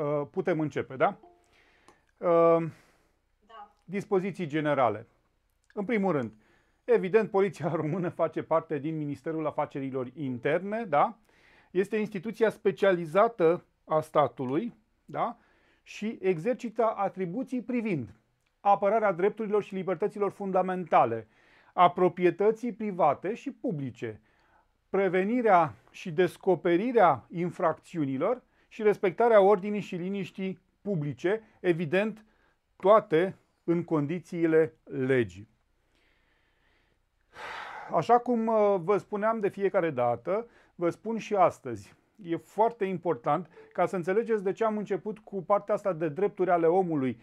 Uh, putem începe, da? Uh, da? Dispoziții generale. În primul rând, evident, Poliția Română face parte din Ministerul Afacerilor Interne, da? Este instituția specializată a statului, da? Și exercită atribuții privind apărarea drepturilor și libertăților fundamentale, a proprietății private și publice, prevenirea și descoperirea infracțiunilor și respectarea ordinii și liniștii publice, evident, toate în condițiile legii. Așa cum uh, vă spuneam de fiecare dată, vă spun și astăzi. E foarte important ca să înțelegeți de ce am început cu partea asta de drepturi ale omului.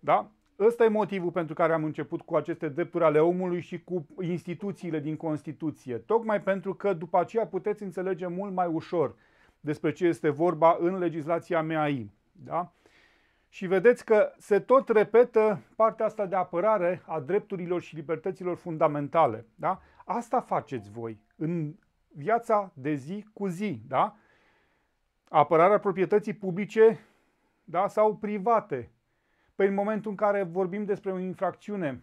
Da? Ăsta e motivul pentru care am început cu aceste drepturi ale omului și cu instituțiile din Constituție. Tocmai pentru că după aceea puteți înțelege mult mai ușor despre ce este vorba în legislația MAI. Da? Și vedeți că se tot repetă partea asta de apărare a drepturilor și libertăților fundamentale. Da? Asta faceți voi în viața de zi cu zi. Da? Apărarea proprietății publice da? sau private. Pe păi în momentul în care vorbim despre o infracțiune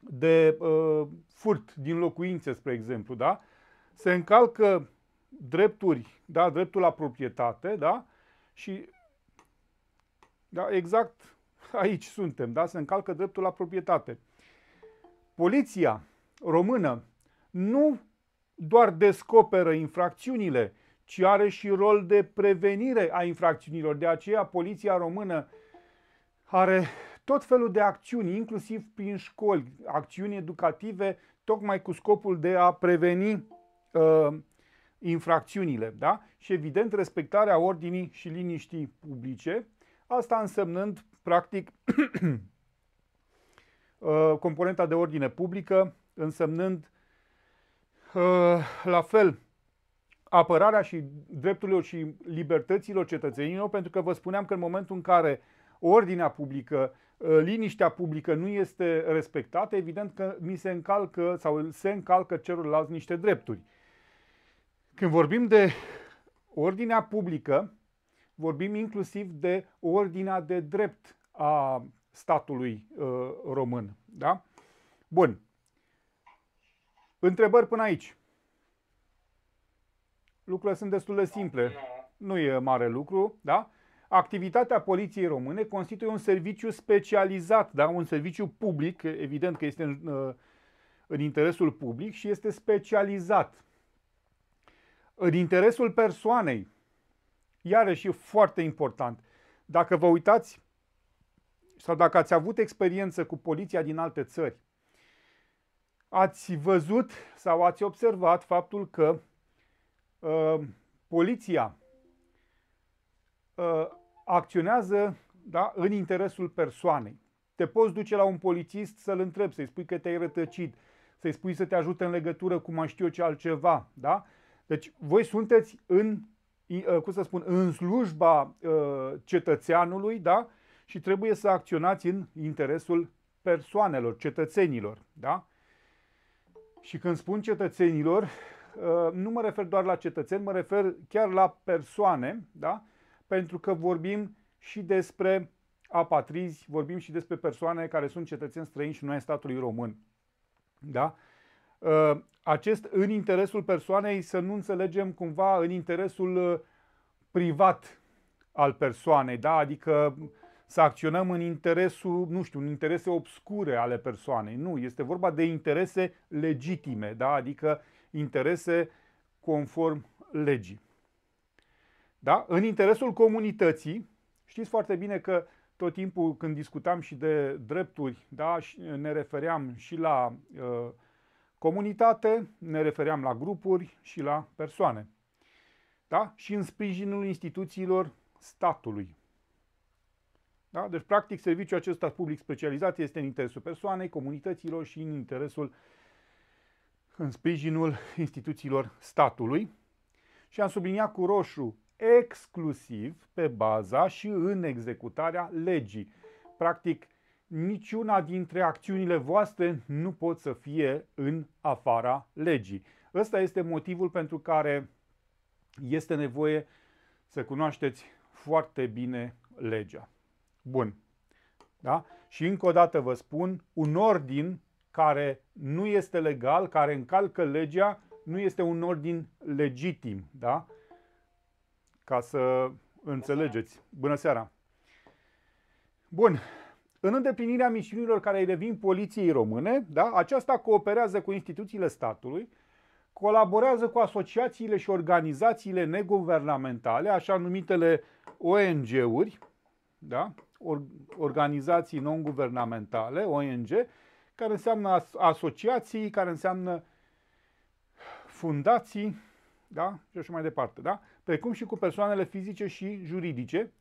de uh, furt din locuințe, spre exemplu, da? se încalcă drepturi, da, dreptul la proprietate, da, și da, exact aici suntem, da, se încalcă dreptul la proprietate. Poliția română nu doar descoperă infracțiunile, ci are și rol de prevenire a infracțiunilor. De aceea, poliția română are tot felul de acțiuni, inclusiv prin școli, acțiuni educative, tocmai cu scopul de a preveni uh, infracțiunile, da? Și evident respectarea ordinii și liniștii publice, asta însemnând practic uh, componenta de ordine publică, însemnând uh, la fel apărarea și drepturilor și libertăților cetățenilor, pentru că vă spuneam că în momentul în care ordinea publică, uh, liniștea publică nu este respectată, evident că mi se încalcă sau se încalcă celorlalți niște drepturi. Când vorbim de ordinea publică, vorbim inclusiv de ordinea de drept a statului uh, român. Da? Bun. Întrebări până aici. Lucrurile sunt destul de simple. Nu e mare lucru, da? Activitatea poliției române constituie un serviciu specializat, da? un serviciu public, evident că este în, uh, în interesul public și este specializat. În interesul persoanei, iarăși e foarte important. Dacă vă uitați sau dacă ați avut experiență cu poliția din alte țări, ați văzut sau ați observat faptul că uh, poliția uh, acționează da, în interesul persoanei. Te poți duce la un polițist să-l întrebi, să-i spui că te-ai rătăcit, să-i spui să te ajute în legătură cu mai știu eu ce altceva, da? Deci voi sunteți în, uh, cum să spun, în slujba uh, cetățeanului, da? Și trebuie să acționați în interesul persoanelor, cetățenilor, da? Și când spun cetățenilor, uh, nu mă refer doar la cetățeni, mă refer chiar la persoane, da? Pentru că vorbim și despre apatrizi, vorbim și despre persoane care sunt cetățeni străini și nu ai statului român. Da? Uh, acest în interesul persoanei să nu înțelegem cumva în interesul uh, privat al persoanei, da? adică să acționăm în interesul, nu știu, în interese obscure ale persoanei. Nu, este vorba de interese legitime, da? adică interese conform legii. Da? În interesul comunității, știți foarte bine că tot timpul când discutam și de drepturi, da, ne refeream și la uh, Comunitate, ne refeream la grupuri și la persoane. Da? Și în sprijinul instituțiilor statului. Da? Deci, practic, serviciul acesta public specializat este în interesul persoanei, comunităților și în interesul, în sprijinul instituțiilor statului. Și am subliniat cu roșu exclusiv pe baza și în executarea legii. Practic, niciuna dintre acțiunile voastre nu pot să fie în afara legii. Ăsta este motivul pentru care este nevoie să cunoașteți foarte bine legea. Bun. Da? Și încă o dată vă spun, un ordin care nu este legal, care încalcă legea, nu este un ordin legitim, da? Ca să înțelegeți. Bună seara! Bun, în îndeplinirea misiunilor care îi revin poliției române, da, aceasta cooperează cu instituțiile statului, colaborează cu asociațiile și organizațiile neguvernamentale, așa numitele ONG-uri, da, organizații non-guvernamentale, ONG, care înseamnă asociații, care înseamnă fundații, da? și așa mai departe, da? precum și cu persoanele fizice și juridice,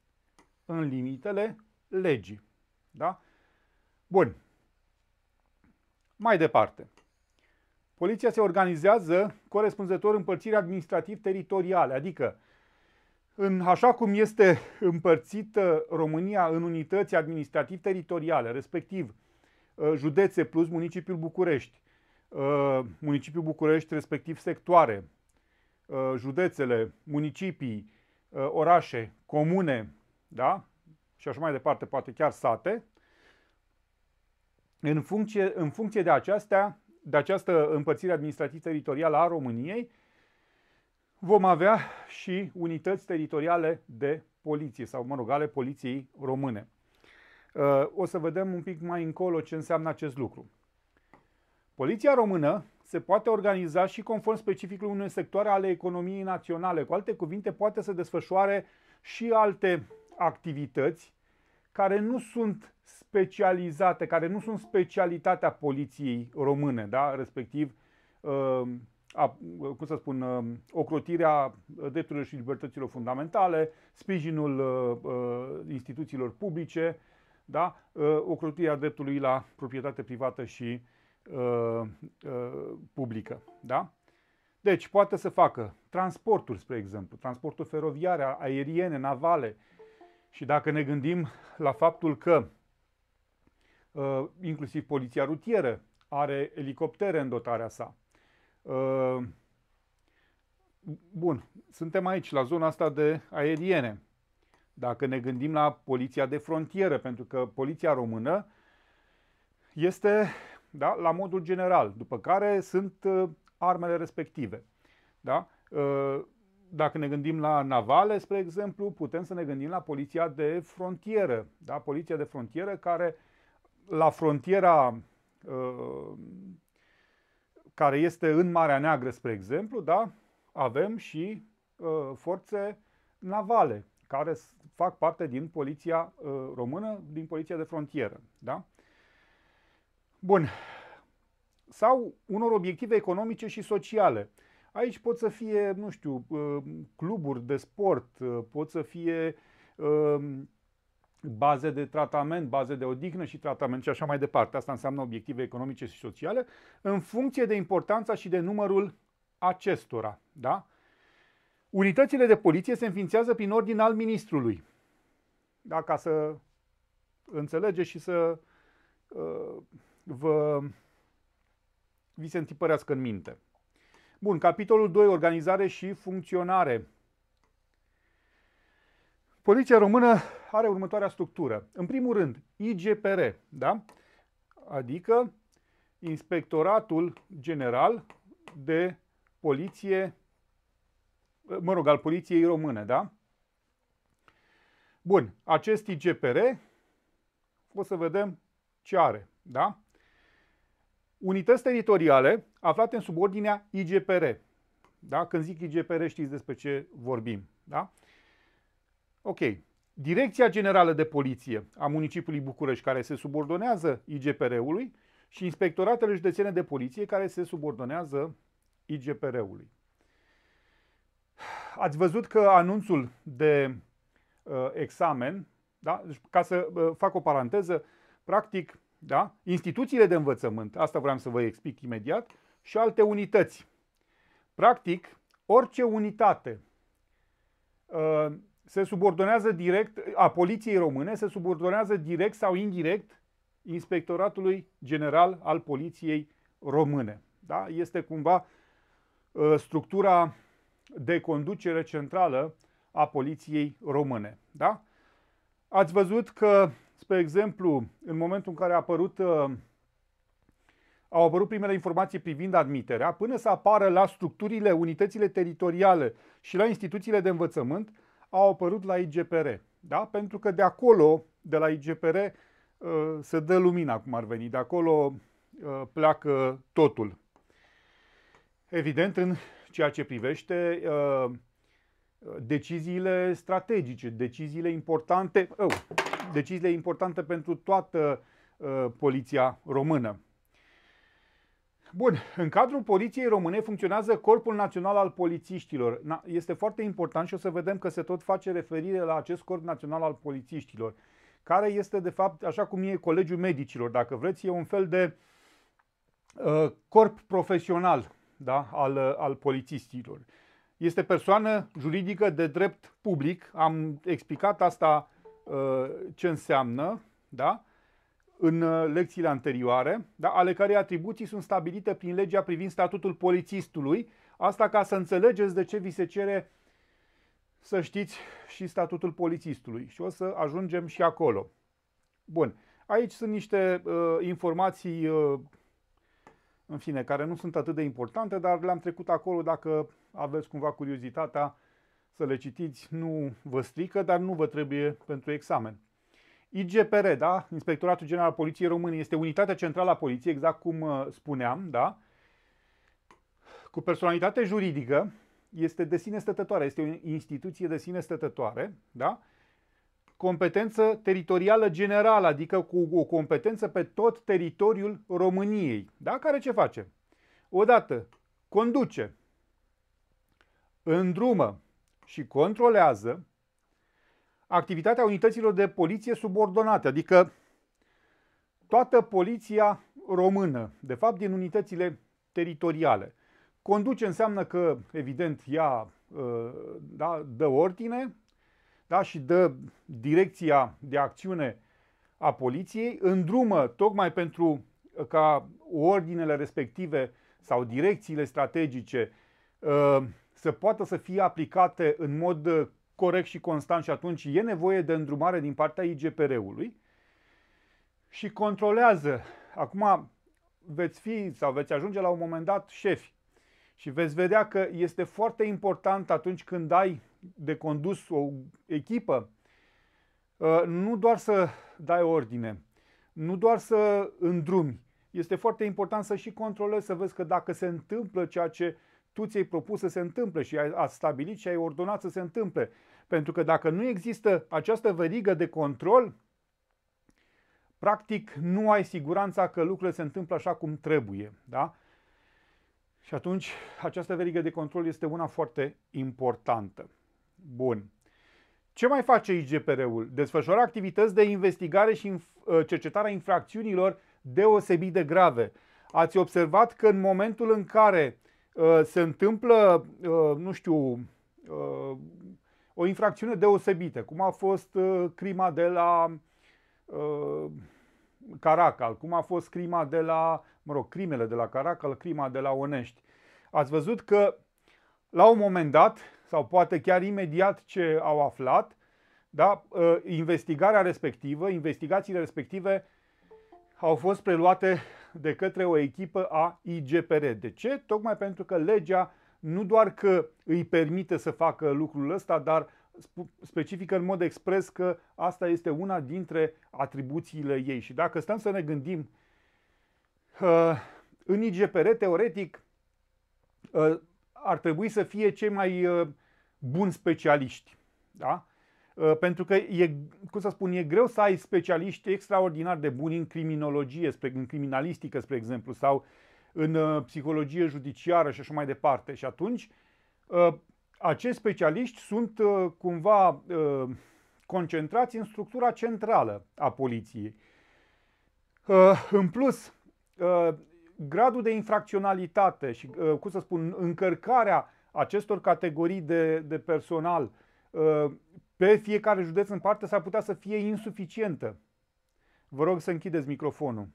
în limitele legii. Da? Bun. Mai departe. Poliția se organizează corespunzător împărțirea administrativ-teritoriale, adică în, așa cum este împărțită România în unități administrativ-teritoriale, respectiv uh, județe plus municipiul București, uh, municipiul București respectiv sectoare, uh, județele, municipii, orașe, comune, da? și așa mai departe, poate chiar sate, în funcție, în funcție de, aceasta, de această împărțire administrativ-teritorială a României, vom avea și unități teritoriale de poliție sau, mă rog, ale poliției române. Uh, o să vedem un pic mai încolo ce înseamnă acest lucru. Poliția română se poate organiza și conform specificului unui sectoare ale economiei naționale. Cu alte cuvinte, poate să desfășoare și alte activități care nu sunt specializate, care nu sunt specialitatea poliției române, da? respectiv, uh, a, uh, cum să spun, uh, ocrotirea drepturilor și libertăților fundamentale, sprijinul instituțiilor publice, da? ocrotirea dreptului la proprietate privată și publică. Da? Deci, poate să facă transporturi, spre exemplu, transporturi feroviare, aeriene, navale, și dacă ne gândim la faptul că uh, inclusiv poliția rutieră are elicoptere în dotarea sa. Uh, bun, suntem aici, la zona asta de aeriene. Dacă ne gândim la poliția de frontieră, pentru că poliția română este da, la modul general, după care sunt uh, armele respective. Da? dacă ne gândim la navale, spre exemplu, putem să ne gândim la poliția de frontieră. Da? Poliția de frontieră care la frontiera uh, care este în Marea Neagră, spre exemplu, da? avem și uh, forțe navale care fac parte din poliția uh, română, din poliția de frontieră. Da? Bun. Sau unor obiective economice și sociale. Aici pot să fie, nu știu, uh, cluburi de sport, uh, pot să fie um, baze de tratament, baze de odihnă și tratament și așa mai departe. Asta înseamnă obiective economice și sociale, în funcție de importanța și de numărul acestora. Da? Unitățile de poliție se înființează prin ordin al ministrului. Da? Ca să înțelegeți și să uh, vă, vi se întipărească în minte. Bun, capitolul 2, organizare și funcționare. Poliția română are următoarea structură. În primul rând, IGPR, da? adică Inspectoratul General de Poliție, mă rog, al Poliției Române, da? Bun, acest IGPR, o să vedem ce are, da? Unități teritoriale, aflate în subordinea IGPR. Da? Când zic IGPR știți despre ce vorbim. Da? Ok. Direcția Generală de Poliție a municipiului București, care se subordonează IGPR-ului, și Inspectoratele Județene de Poliție, care se subordonează IGPR-ului. Ați văzut că anunțul de uh, examen, da? Deci, ca să uh, fac o paranteză, practic, da? instituțiile de învățământ, asta vreau să vă explic imediat, și alte unități. Practic, orice unitate uh, se subordonează direct, a poliției române, se subordonează direct sau indirect Inspectoratului General al Poliției Române. Da? Este cumva uh, structura de conducere centrală a poliției române. Da? Ați văzut că, spre exemplu, în momentul în care a apărut uh, au apărut primele informații privind admiterea, până să apară la structurile, unitățile teritoriale și la instituțiile de învățământ, au apărut la IGPR. Da? Pentru că de acolo, de la IGPR, uh, se dă lumina, cum ar veni. De acolo uh, pleacă totul. Evident, în ceea ce privește uh, deciziile strategice, deciziile importante, oh, deciziile importante pentru toată poliția română. Bun, în cadrul poliției române funcționează Corpul Național al Polițiștilor. Este foarte important și o să vedem că se tot face referire la acest Corp Național al Polițiștilor, care este de fapt, așa cum e Colegiul Medicilor, dacă vreți, e un fel de uh, corp profesional da, al, uh, al polițiștilor. Este persoană juridică de drept public, am explicat asta uh, ce înseamnă, da? în uh, lecțiile anterioare, da, ale cărei atribuții sunt stabilite prin legea privind statutul polițistului. Asta ca să înțelegeți de ce vi se cere să știți și statutul polițistului. Și o să ajungem și acolo. Bun. Aici sunt niște uh, informații, uh, în fine, care nu sunt atât de importante, dar le-am trecut acolo dacă aveți cumva curiozitatea să le citiți. Nu vă strică, dar nu vă trebuie pentru examen. IGPR, da? Inspectoratul General al Poliției Române, este unitatea centrală a poliției, exact cum uh, spuneam, da? Cu personalitate juridică, este de sine stătătoare, este o instituție de sine stătătoare, da? Competență teritorială generală, adică cu o competență pe tot teritoriul României, da? Care ce face? Odată, conduce, îndrumă și controlează activitatea unităților de poliție subordonate, adică toată poliția română, de fapt din unitățile teritoriale. Conduce înseamnă că, evident, ea uh, da, dă ordine da, și dă direcția de acțiune a poliției, îndrumă tocmai pentru ca ordinele respective sau direcțiile strategice uh, să poată să fie aplicate în mod uh, corect și constant și atunci e nevoie de îndrumare din partea IGPR-ului și controlează. Acum veți fi sau veți ajunge la un moment dat șefi și veți vedea că este foarte important atunci când ai de condus o echipă, ă, nu doar să dai ordine, nu doar să îndrumi, este foarte important să și controlezi, să vezi că dacă se întâmplă ceea ce uh, tu ți-ai propus să se întâmple și ai, a stabilit și ai ordonat să se întâmple. Pentru că dacă nu există această verigă de control, practic nu ai siguranța că lucrurile se întâmplă așa cum trebuie. Da? Și atunci această verigă de control este una foarte importantă. Bun. Ce mai face IGPR-ul? Desfășoară activități de investigare și inf- ă, cercetarea infracțiunilor deosebit de grave. Ați observat că în momentul în care uh, Uh, se întâmplă, uh, nu știu, uh, o infracțiune deosebită, cum a fost crima de la Caracal, cum a fost crima de la, mă rog, crimele de la Caracal, crima de la Onești. Ați văzut că la un moment dat, sau poate chiar imediat ce au aflat, da, investigarea respectivă, investigațiile respective au fost preluate de către o echipă a IGPR. De ce? Tocmai pentru că legea nu doar că îi permite să facă lucrul ăsta, dar specifică în mod expres că asta este una dintre atribuțiile ei. Și dacă stăm să ne gândim, ă, în IGPR, teoretic, ă, ar trebui să fie cei mai ă, buni specialiști. Da? Uh, pentru că e, cum să spun, e greu să ai specialiști extraordinar de buni în criminologie, în criminalistică, spre exemplu, sau în uh, psihologie judiciară și așa mai departe. Și atunci, uh, acești specialiști sunt cumva concentrați în structura centrală a poliției. În plus, gradul de infracționalitate și, cum să spun, încărcarea acestor categorii de, de personal pe fiecare județ în parte s-ar putea să fie insuficientă. Vă rog să închideți microfonul,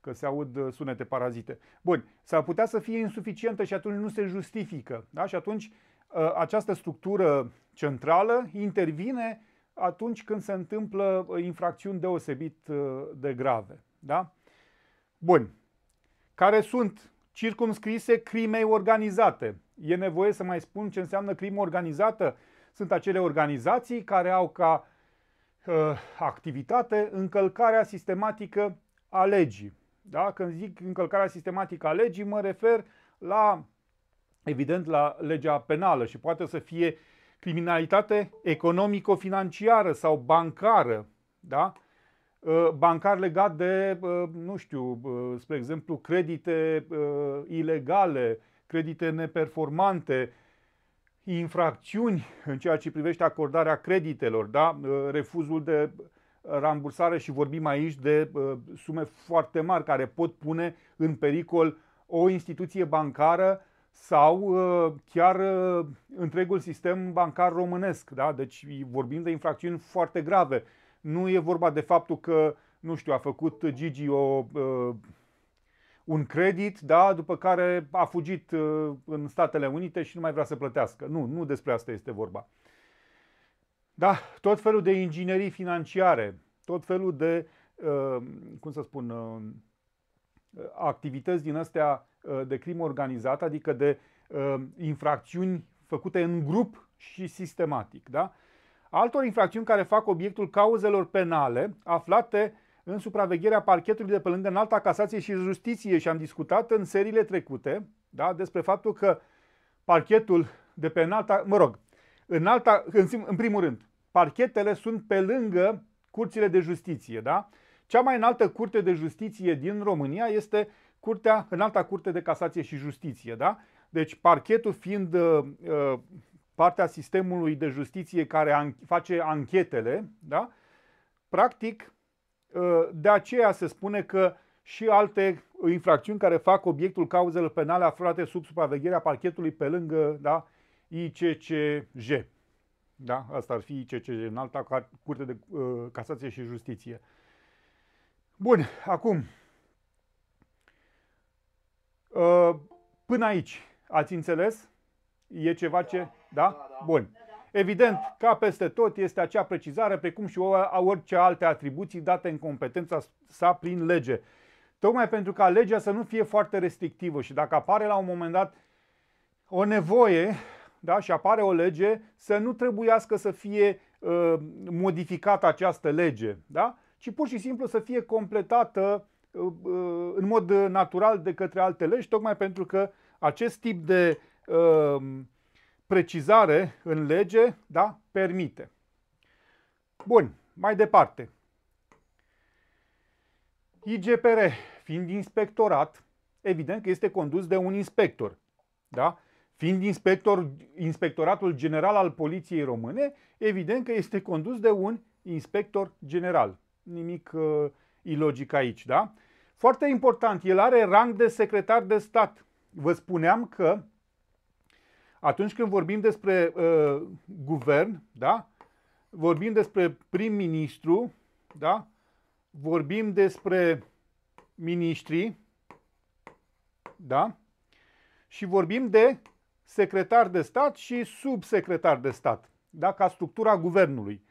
că se aud uh, sunete parazite. Bun, s-ar putea să fie insuficientă și atunci nu se justifică. Da? Și atunci uh, această structură centrală intervine atunci când se întâmplă uh, infracțiuni deosebit de grave. Da? Bun. Care sunt circumscrise crimei organizate? E nevoie să mai spun ce înseamnă crimă organizată? sunt acele organizații care au ca uh, activitate încălcarea sistematică a legii. Da? Când zic încălcarea sistematică a legii, mă refer la, evident, la legea penală și poate să fie criminalitate economico-financiară sau bancară, da? Uh, bancar legat de, uh, nu știu, uh, spre exemplu, credite ilegale, credite neperformante, infracțiuni în ceea ce privește acordarea creditelor, da? Uh, refuzul de rambursare și vorbim aici de uh, sume foarte mari care pot pune în pericol o instituție bancară sau uh, chiar întregul sistem bancar românesc. Da? Deci vorbim de infracțiuni foarte grave. Nu e vorba de faptul că, nu știu, a făcut Gigi o un credit, da, după care a fugit uh, în Statele Unite și nu mai vrea să plătească. Nu, nu despre asta este vorba. Da, tot felul de inginerii financiare, tot felul de, uh, cum să spun, uh, activități din astea de crimă organizată, adică de infracțiuni făcute în grup și sistematic, da? Altor infracțiuni care fac obiectul cauzelor penale aflate în supravegherea parchetului de pe lângă Înalta Casație și Justiție și am discutat în seriile trecute da, despre faptul că parchetul de pe Înalta, mă rog, înalta, în, în primul rând, parchetele sunt pe lângă curțile de justiție, da? Cea mai înaltă curte de justiție din România este curtea, înalta curte de casație și justiție, da? Deci parchetul fiind uh, uh partea sistemului de justiție care an- face anchetele, da? Practic, Ă, de aceea se spune că și alte infracțiuni care fac obiectul cauzelor penale aflate sub supravegherea parchetului pe lângă da, ICCJ. Da? Asta ar fi ICCJ, în alta curte de uh, casație și justiție. Bun, acum, uh, până aici, ați înțeles? E ceva ce... Da? da, da. da. Bun. Evident, ca peste tot, este acea precizare, precum și a orice alte atribuții date în competența sa prin lege. Tocmai pentru ca legea să nu fie foarte restrictivă și dacă apare la un moment dat o nevoie da, și apare o lege, să nu trebuiască să fie uh, modificată această lege, da? ci pur și simplu să fie completată uh, uh, în mod natural de către alte legi, tocmai pentru că acest tip de uh, precizare în lege da, permite. Bun, mai departe. IGPR, fiind inspectorat, evident că este condus de un inspector. Da? Fiind inspector, inspectoratul general al Poliției Române, evident că este condus de un inspector general. Nimic uh, ilogic aici, da? Foarte important, el are rang de secretar de stat. Vă spuneam că atunci când vorbim despre uh, guvern, da? vorbim despre prim-ministru, da? vorbim despre miniștri, da? și vorbim de secretar de stat și subsecretar de stat, da? ca structura guvernului.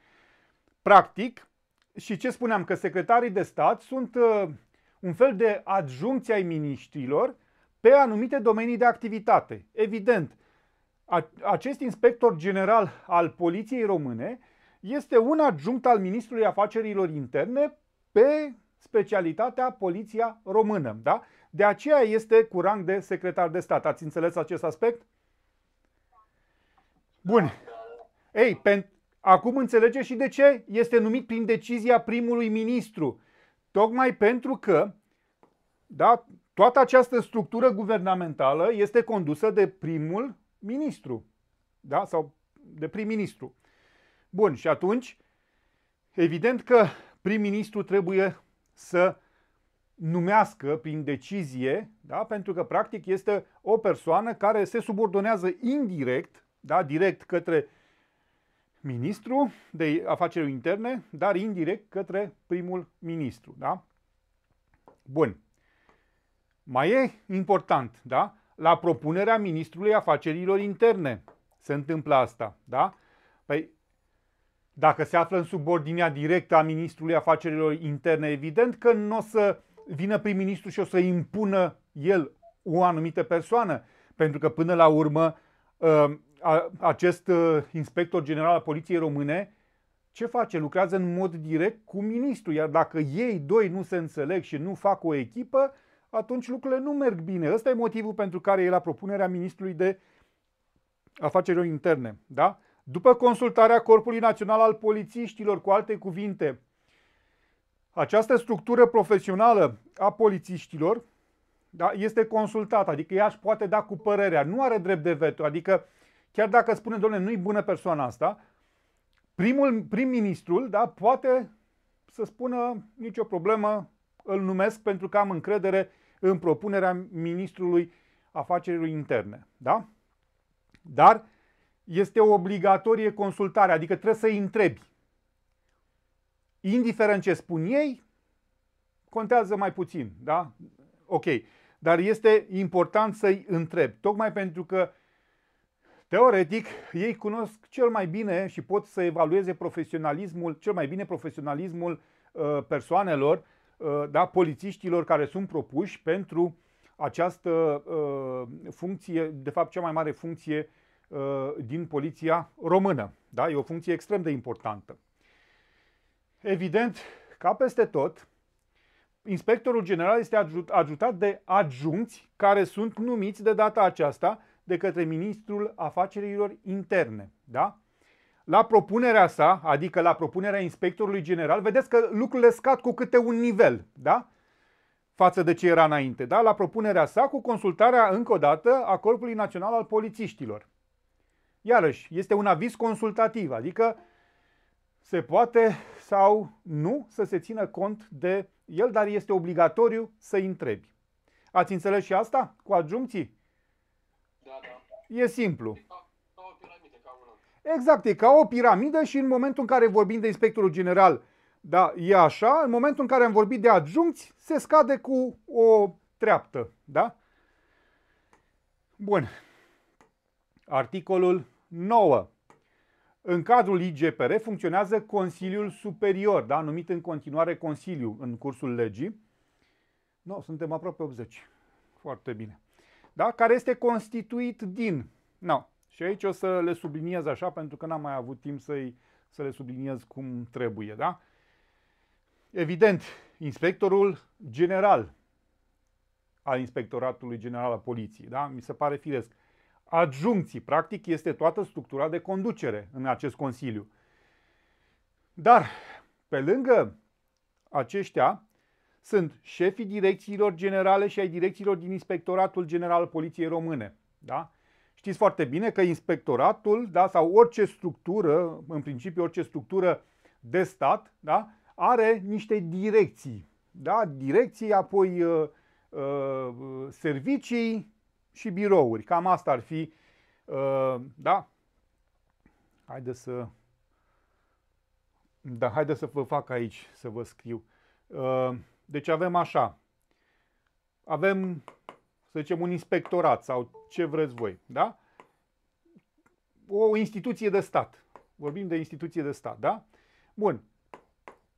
Practic, și ce spuneam, că secretarii de stat sunt uh, un fel de adjuncție ai miniștrilor pe anumite domenii de activitate. Evident, acest inspector general al Poliției Române este un adjunct al Ministrului Afacerilor Interne pe specialitatea Poliția Română. Da? De aceea este cu rang de secretar de stat. Ați înțeles acest aspect? Bun. Ei, pen... Acum înțelege și de ce este numit prin decizia primului ministru. Tocmai pentru că da, toată această structură guvernamentală este condusă de primul ministru, da? sau de prim-ministru. Bun, și atunci, evident că prim-ministru trebuie să numească prin decizie, da? pentru că practic este o persoană care se subordonează indirect, da? direct către ministru de afaceri interne, dar indirect către primul ministru. Da? Bun. Mai e important, da? la propunerea ministrului afacerilor interne se întâmplă asta, da? Păi, dacă se află în subordinea directă a ministrului afacerilor interne, evident că nu o să vină prim-ministru și o să impună el o anumită persoană, pentru că până la urmă uh, acest uh, inspector general al Poliției Române ce face? Lucrează în mod direct cu ministrul, iar dacă ei doi nu se înțeleg și nu fac o echipă, atunci lucrurile nu merg bine. Ăsta e motivul pentru care e la propunerea ministrului de afacerilor interne. Da? După consultarea Corpului Național al Polițiștilor, cu alte cuvinte, această structură profesională a polițiștilor da, este consultată, adică ea își poate da cu părerea, nu are drept de veto, adică chiar dacă spune, domnule, nu-i bună persoana asta, primul, prim-ministrul da, poate să spună nicio problemă, îl numesc pentru că am încredere în propunerea ministrului afacerilor interne. Da? Dar este obligatorie consultarea, adică trebuie să-i întrebi. Indiferent ce spun ei, contează mai puțin, da? Ok, dar este important să-i întrebi, tocmai pentru că Teoretic, ei cunosc cel mai bine și pot să evalueze profesionalismul, cel mai bine profesionalismul uh, persoanelor Uh, da, polițiștilor care sunt propuși pentru această uh, funcție, de fapt cea mai mare funcție uh, din poliția română. Da? E o funcție extrem de importantă. Evident, ca peste tot, inspectorul general este ajutat de adjunți care sunt numiți de data aceasta de către ministrul afacerilor interne. Da? la propunerea sa, adică la propunerea inspectorului general, vedeți că lucrurile scad cu câte un nivel, da? față de ce era înainte, da? la propunerea sa cu consultarea încă o dată a Corpului Național al Polițiștilor. Iarăși, este un aviz consultativ, adică se poate sau nu să se țină cont de el, dar este obligatoriu să întrebi. Ați înțeles și asta cu adjuncții? Da, da. E simplu. Da. Exact, e ca o piramidă și în momentul în care vorbim de inspectorul general, da, e așa, în momentul în care am vorbit de adjuncți, se scade cu o treaptă, da? Bun. Articolul 9. În cadrul IGPR funcționează Consiliul Superior, da? numit în continuare Consiliu în cursul legii. No, suntem aproape 80. Foarte bine. Da? Care este constituit din. No. Și aici o să le subliniez așa pentru că n-am mai avut timp să-i, să le subliniez cum trebuie. Da? Evident, inspectorul general al Inspectoratului General al Poliției, da? mi se pare firesc. Adjuncții, practic, este toată structura de conducere în acest Consiliu. Dar, pe lângă aceștia, sunt șefii direcțiilor generale și ai direcțiilor din Inspectoratul General al Poliției Române. Da? Știți foarte bine că inspectoratul da, sau orice structură, în principiu orice structură de stat, da, are niște direcții. Da? Direcții, apoi uh, uh, servicii și birouri. Cam asta ar fi. Uh, da? Haideți să. Da, haide să vă fac aici, să vă scriu. Uh, deci avem așa. Avem să zicem, un inspectorat sau ce vreți voi, da? O instituție de stat. Vorbim de instituție de stat, da? Bun.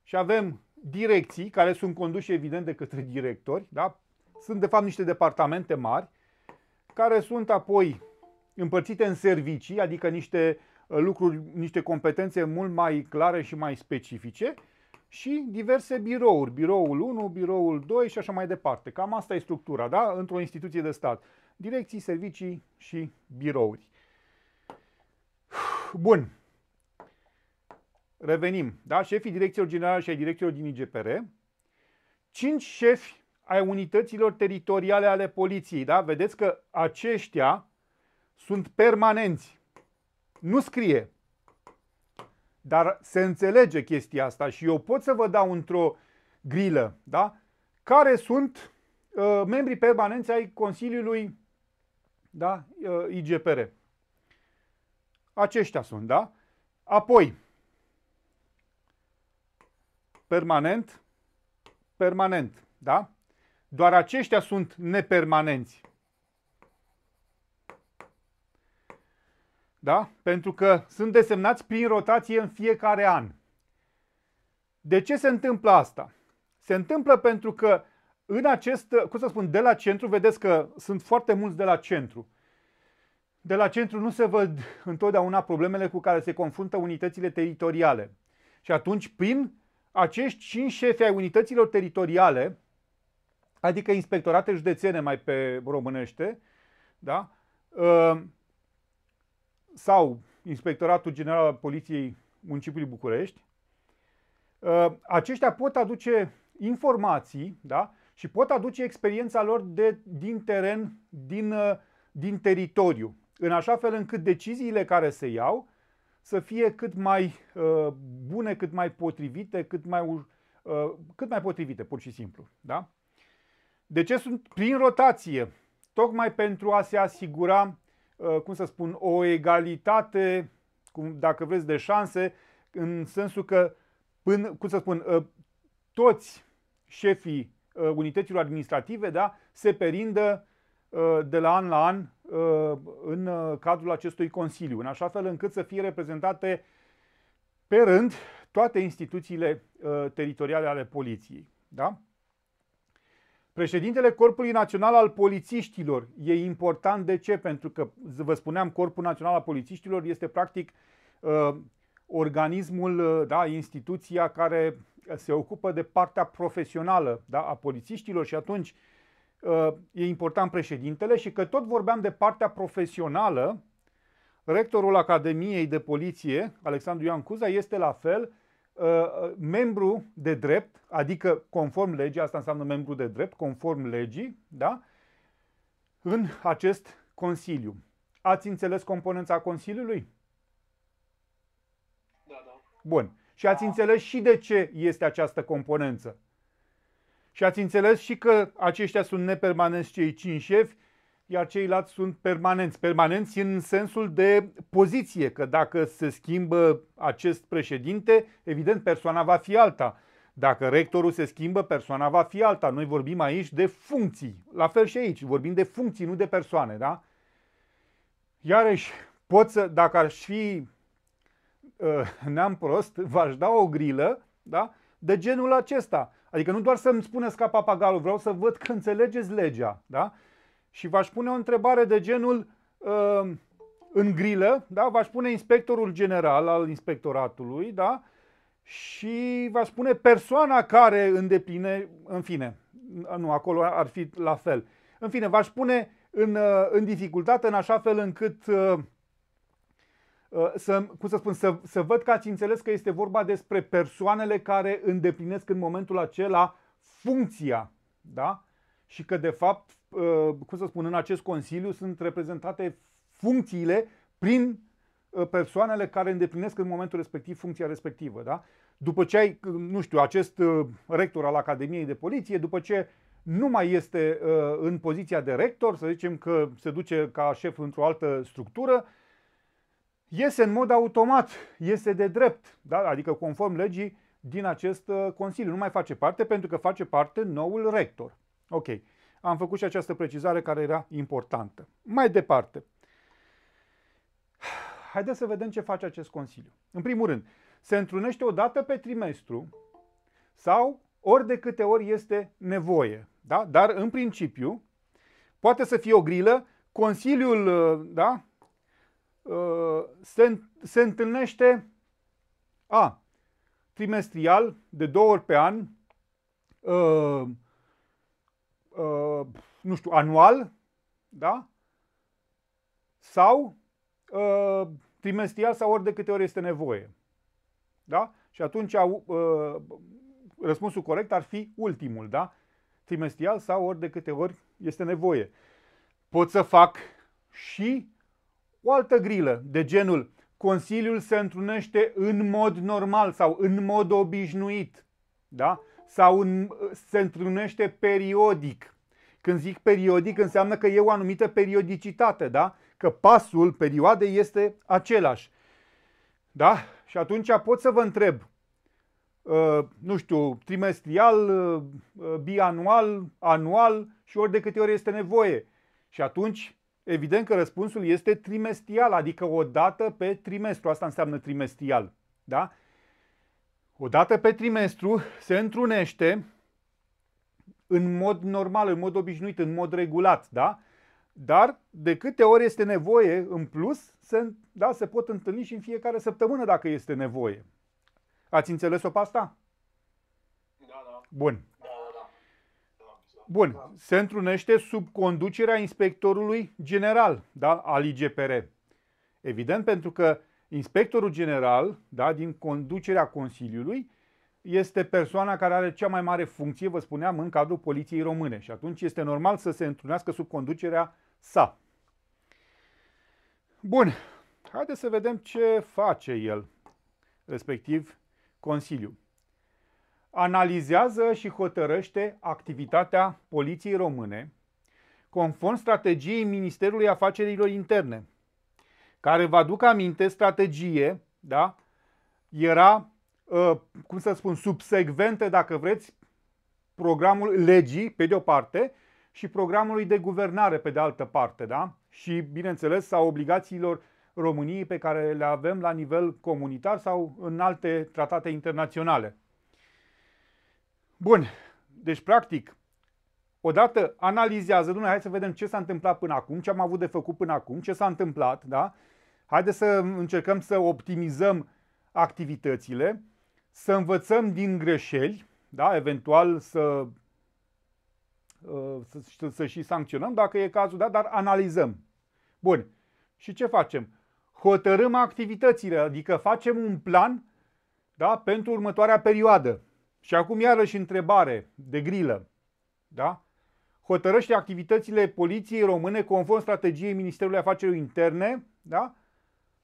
Și avem direcții care sunt conduse evident de către directori, da? Sunt de fapt niște departamente mari care sunt apoi împărțite în servicii, adică niște uh, lucruri, niște competențe mult mai clare și mai specifice și diverse birouri, biroul 1, biroul 2 și așa mai departe. Cam asta e structura, da? Într-o instituție de stat. Direcții, servicii și birouri. Bun. Revenim, da? Șefii direcțiilor generale și ai direcțiilor din IGPR. Cinci șefi ai unităților teritoriale ale poliției, da? Vedeți că aceștia sunt permanenți. Nu scrie, dar se înțelege chestia asta și eu pot să vă dau într-o grilă, da? Care sunt uh, membrii permanenți ai Consiliului da? Uh, IGPR. Aceștia sunt, da? Apoi, permanent, permanent, da? Doar aceștia sunt nepermanenți. da? pentru că sunt desemnați prin rotație în fiecare an. De ce se întâmplă asta? Se întâmplă pentru că în acest, cum să spun, de la centru, vedeți că sunt foarte mulți de la centru. De la centru nu se văd întotdeauna problemele cu care se confruntă unitățile teritoriale. Și atunci, prin acești cinci șefi ai unităților teritoriale, adică inspectorate județene mai pe românește, da? Ă, sau Inspectoratul General al Poliției Municipiului București, uh, aceștia pot aduce informații da? și pot aduce experiența lor de, din teren, din, uh, din teritoriu, în așa fel încât deciziile care se iau să fie cât mai uh, bune, cât mai potrivite, cât mai, uh, cât mai potrivite, pur și simplu. Da? De ce sunt prin rotație? Tocmai pentru a se asigura Uh, cum să spun, o egalitate, dacă vreți, de șanse, în sensul că, până, cum să spun, uh, toți șefii uh, unităților administrative da, se perindă de la an la an în cadrul acestui Consiliu, în așa fel încât să fie reprezentate pe rând toate instituțiile teritoriale ale poliției. Da? Președintele Corpului Național al Polițiștilor e important de ce? Pentru că, vă spuneam, Corpul Național al Polițiștilor este practic uh, organismul, ă, da, instituția care se ocupă de partea profesională da, a polițiștilor și atunci uh, e important președintele și că tot vorbeam de partea profesională, rectorul Academiei de Poliție, Alexandru Ioan Cuza, este la fel Uh, uh, membru de drept, adică conform legii, asta înseamnă membru de drept, conform legii, da? în acest Consiliu. Ați înțeles componența Consiliului? Da, da. Bun. Și ați înțeles și de ce este această componență. Și ați înțeles și că aceștia sunt nepermanenți cei cinci șefi iar ceilalți sunt permanenți. Permanenți în sensul de poziție, că dacă se schimbă acest președinte, evident persoana va fi alta. Dacă rectorul se schimbă, persoana va fi alta. Noi vorbim aici de funcții. La fel și aici, vorbim de funcții, nu de persoane, da? Iarăși, pot să, dacă aș fi uh, neam prost, v-aș da o grilă, da? De genul acesta. Adică nu doar să-mi spuneți ca papagalul, vreau să văd că înțelegeți legea, da? și v-aș pune o întrebare de genul uh, în grilă, da? v-aș pune inspectorul general al inspectoratului da? și v-aș pune persoana care îndepline, în fine, nu, acolo ar fi la fel. În fine, v-aș pune în, uh, în dificultate în așa fel încât uh, uh, să, cum să spun, să, să văd că ați înțeles că este vorba despre persoanele care îndeplinesc în momentul acela funcția, da? și că de fapt, uh, cum să spun, în acest consiliu sunt reprezentate funcțiile prin uh, persoanele care îndeplinesc în momentul respectiv funcția respectivă. Da? După ce ai, nu știu, acest uh, rector al Academiei de Poliție, după ce nu mai este în poziția de rector, să zicem că se duce ca șef într-o altă structură, iese în mod automat, iese de drept, da? adică conform legii din acest consiliu. Nu mai face parte pentru că face parte noul rector. Ok, am făcut și această precizare care era importantă. Mai departe, haideți să vedem ce face acest Consiliu. În primul rând, se întrunește o dată pe trimestru sau ori de câte ori este nevoie. Da? Dar, în principiu, poate să fie o grilă, Consiliul uh, da? Uh, se, se întâlnește a, trimestrial, de două ori pe an, uh, Uh, nu știu, anual, da? Sau uh, trimestrial sau ori de câte ori este nevoie. Da? Și atunci uh, răspunsul corect ar fi ultimul, da? Trimestrial sau ori de câte ori este nevoie. Pot să fac și o altă grilă de genul Consiliul se întrunește în mod normal sau în mod obișnuit. Da? sau în, se întrunește periodic. Când zic periodic, înseamnă că e o anumită periodicitate, da? Că pasul perioadei este același. Da? Și atunci pot să vă întreb, ă, nu știu, trimestrial, ă, ă, bianual, anual și ori de câte ori este nevoie. Și atunci, evident că răspunsul este trimestrial, adică o dată pe trimestru. Asta înseamnă trimestrial. Da? Odată pe trimestru se întrunește în mod normal, în mod obișnuit, în mod regulat, da? Dar de câte ori este nevoie în plus, se, da, se pot întâlni și în fiecare săptămână dacă este nevoie. Ați înțeles-o pe asta? Da, da. Bun. Da, da. Da, Bun. Da. Se întrunește sub conducerea inspectorului general da, al IGPR. Evident, pentru că Inspectorul general, da, din conducerea Consiliului, este persoana care are cea mai mare funcție, vă spuneam, în cadrul Poliției Române și atunci este normal să se întrunească sub conducerea sa. Bun, haideți să vedem ce face el, respectiv Consiliu. Analizează și hotărăște activitatea Poliției Române conform strategiei Ministerului Afacerilor Interne, care vă aduc aminte, strategie, da? era, ă, cum să spun, subsecvente, dacă vreți, programul legii, pe de o parte, și programului de guvernare, pe de altă parte, da? Și, bineînțeles, sau obligațiilor României pe care le avem la nivel comunitar sau în alte tratate internaționale. Bun, deci, practic, odată analizează, dumneavoastră, hai să vedem ce s-a întâmplat până acum, ce am avut de făcut până acum, ce s-a întâmplat, da? Haideți să încercăm să optimizăm activitățile, să învățăm din greșeli, da? eventual uh, să, să, să și sancționăm dacă e cazul, da? dar analizăm. Bun. Și ce facem? Hotărâm activitățile, adică facem un plan da? pentru următoarea perioadă. Și acum iarăși întrebare de grilă. Da? Hotărăște activitățile poliției române conform strategiei Ministerului Afacerilor Interne, da?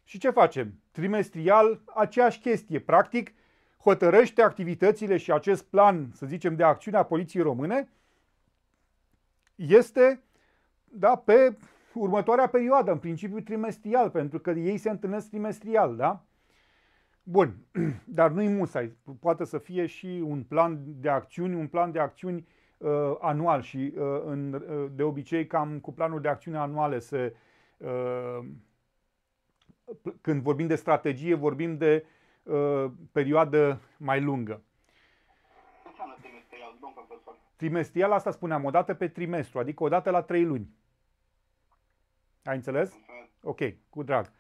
Și ce facem? Trimestrial, aceeași chestie. Practic, hotărăște activitățile și acest plan, să zicem, de acțiune a Poliției Române este da, pe următoarea perioadă, în principiu trimestrial, pentru că ei se întâlnesc trimestrial, da? Bun, dar nu-i musai. Poate să fie și un plan de acțiuni, un plan de acțiuni uh, anual și uh, în, uh, de obicei cam cu planul de acțiuni anuale se uh, când vorbim de strategie, vorbim de uh, perioadă mai lungă. Ce înseamnă trimestrial, domn profesor? Trimestrial, asta spuneam, o dată pe trimestru, adică o dată la trei luni. Ai înțeles? Ok, cu drag.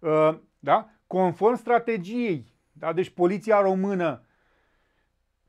Uh, da? Conform strategiei, da? deci poliția română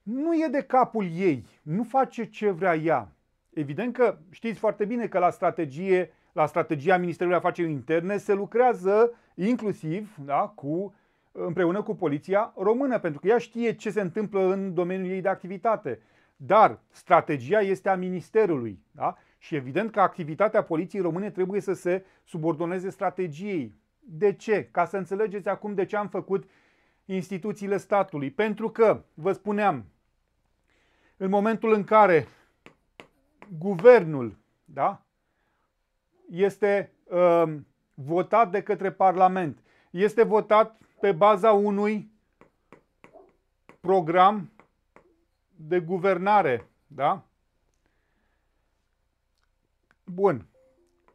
nu e de capul ei, nu face ce vrea ea. Evident că știți foarte bine că la strategie, la strategia Ministerului Afacerilor Interne se lucrează inclusiv da, cu, împreună cu poliția română, pentru că ea știe ce se întâmplă în domeniul ei de activitate. Dar strategia este a ministerului da? și evident că activitatea poliției române trebuie să se subordoneze strategiei. De ce? Ca să înțelegeți acum de ce am făcut instituțiile statului. Pentru că, vă spuneam, în momentul în care guvernul da, este uh, votat de către Parlament. Este votat pe baza unui program de guvernare, da? Bun.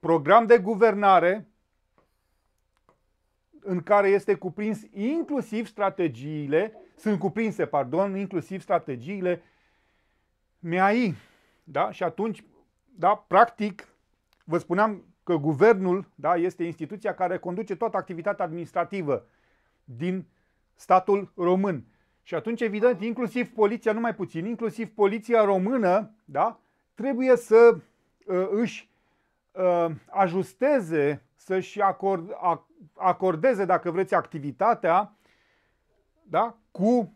Program de guvernare în care este cuprins inclusiv strategiile, sunt cuprinse, pardon, inclusiv strategiile MIAI. Da? Și atunci, da, practic, vă spuneam că guvernul da, este instituția care conduce toată activitatea administrativă din statul român. Și atunci, evident, inclusiv poliția, nu mai puțin, inclusiv poliția română, da, trebuie să uh, își uh, ajusteze, să-și acord, ac, acordeze, dacă vreți, activitatea da, cu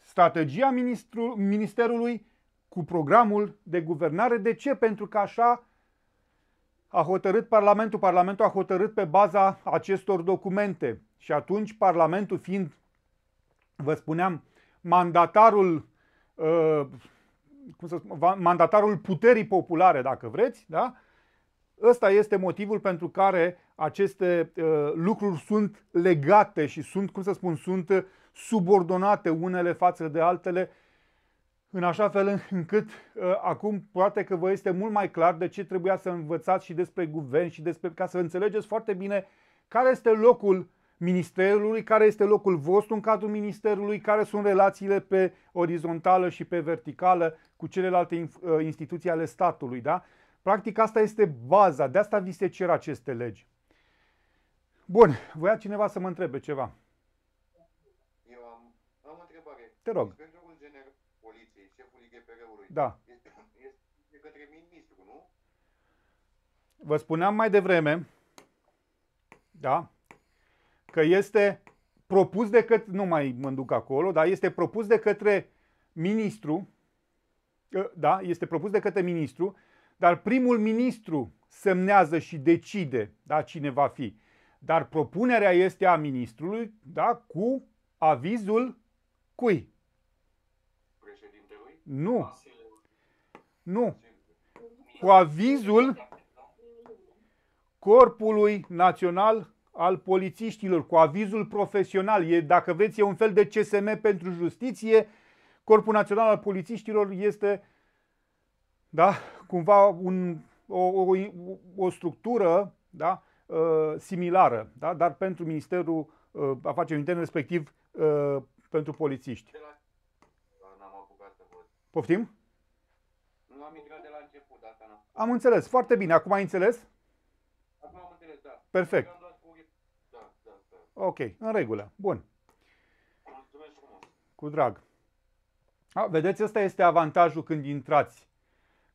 strategia ministru, ministerului, cu programul de guvernare. De ce? Pentru că așa a hotărât Parlamentul. Parlamentul a hotărât pe baza acestor documente. Și atunci Parlamentul fiind, vă spuneam, mandatarul, ă, cum să spun, mandatarul puterii populare, dacă vreți, da? Ăsta este motivul pentru care aceste ă, lucruri sunt legate și sunt, cum să spun, sunt subordonate unele față de altele în așa fel încât uh, acum poate că vă este mult mai clar de ce trebuia să învățați și despre guvern și despre ca să înțelegeți foarte bine care este locul ministerului, care este locul vostru în cadrul ministerului, care sunt relațiile pe orizontală și pe verticală cu celelalte ă, instituții ale statului, da? Practic asta este baza, de asta vi se cer aceste legi. Bun, voia cineva să mă întrebe ceva. Eu am, am o întrebare. Te rog. Despre da. Este de către ministru, nu? Vă spuneam mai devreme, da, că este propus de către, nu mai mă duc acolo, dar este propus de către ministru, ă, da, este propus de către ministru, dar primul ministru semnează și decide, da, cine va fi. Dar propunerea este a ministrului, da, cu avizul cui? Președintelui? Nu. Consiliului. Ah, nu. Cu avizul Corpului Național al Polițiștilor, cu avizul profesional. E, dacă vreți, e un fel de CSM pentru justiție. Corpul Național al Polițiștilor este da, cumva un, o, o, o structură da, uh, similară, da, dar pentru Ministerul uh, Afacerilor Interne, respectiv uh, pentru polițiști. Da, Poftim? am intrat de la început, de da, asta am înțeles, foarte bine. Acum ai înțeles? Acum am înțeles, da. Perfect. Am da, da, da. Ok, în regulă. Bun. Mulțumesc frumos. Cu drag. A, vedeți, ăsta este avantajul când intrați.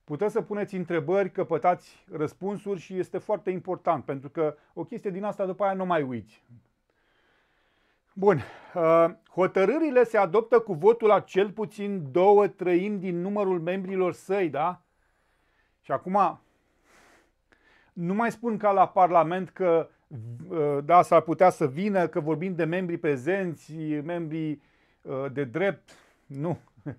Puteți să puneți întrebări, căpătați răspunsuri și este foarte important, pentru că o chestie din asta după aia nu mai uiți. Bun. Uh, hotărârile se adoptă cu votul la cel puțin două trăimi din numărul membrilor săi, da? Și acum, nu mai spun ca la Parlament că uh, da, s-ar putea să vină, că vorbim de membrii prezenți, membrii uh, de drept. Nu.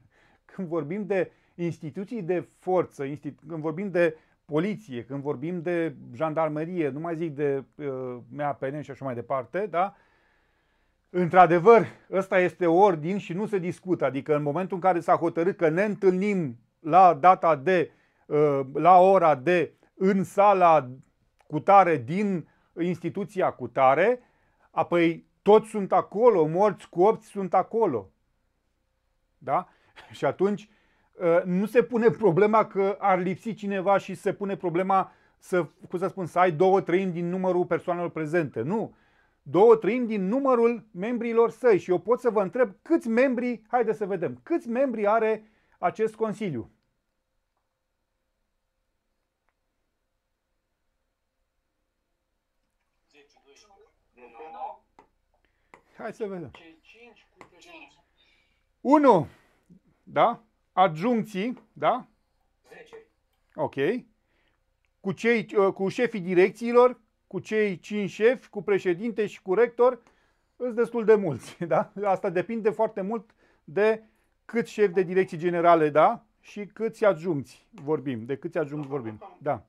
Când vorbim de instituții de forță, când vorbim de poliție, când vorbim de jandarmerie, nu mai zic de uh, MAPN și așa mai departe, da? Uh, Într-adevăr, ăsta este ordin și nu se discută. Adică în momentul în care s-a hotărât că ne întâlnim la data de, uh, la ora de, în sala cutare din instituția cutare, apoi toți sunt acolo, morți cu opți sunt acolo. Da? Și atunci uh, nu se pune problema că ar lipsi cineva și se pune problema să, cum să spun, să ai două treimi din numărul persoanelor prezente. Nu două treimi din numărul membrilor săi. Și eu pot să vă întreb câți membri, haideți să vedem, câți membri are acest Consiliu? Hai să vedem. 1. Da? Adjuncții, da? 10. Ok. Cu, cei, cu șefii direcțiilor, cu cei cinci șefi, cu președinte și cu rector, sunt destul de mulți. Da? Asta depinde foarte mult de cât șef de direcții generale, da? Și câți adjuncți vorbim, de câți adjuncți vorbim. Da.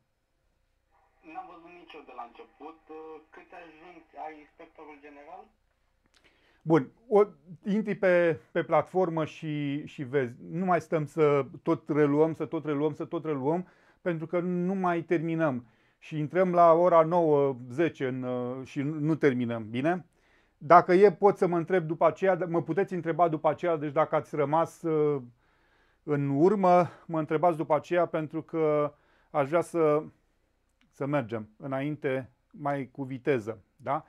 N-am văzut nicio de la început. Câți adjuncți ai inspectorul general? Bun, o, intri pe, pe platformă și, și vezi. Nu mai stăm să tot reluăm, să tot reluăm, să tot reluăm, pentru că nu mai terminăm. Uh, și intrăm la ora 9-10 în, uh, și nu terminăm, bine? Dacă e, pot să mă întreb după aceea, mă puteți întreba după aceea, deci dacă ați rămas uh, în urmă, mă întrebați după aceea pentru că aș vrea să, să mergem înainte mai cu viteză, da?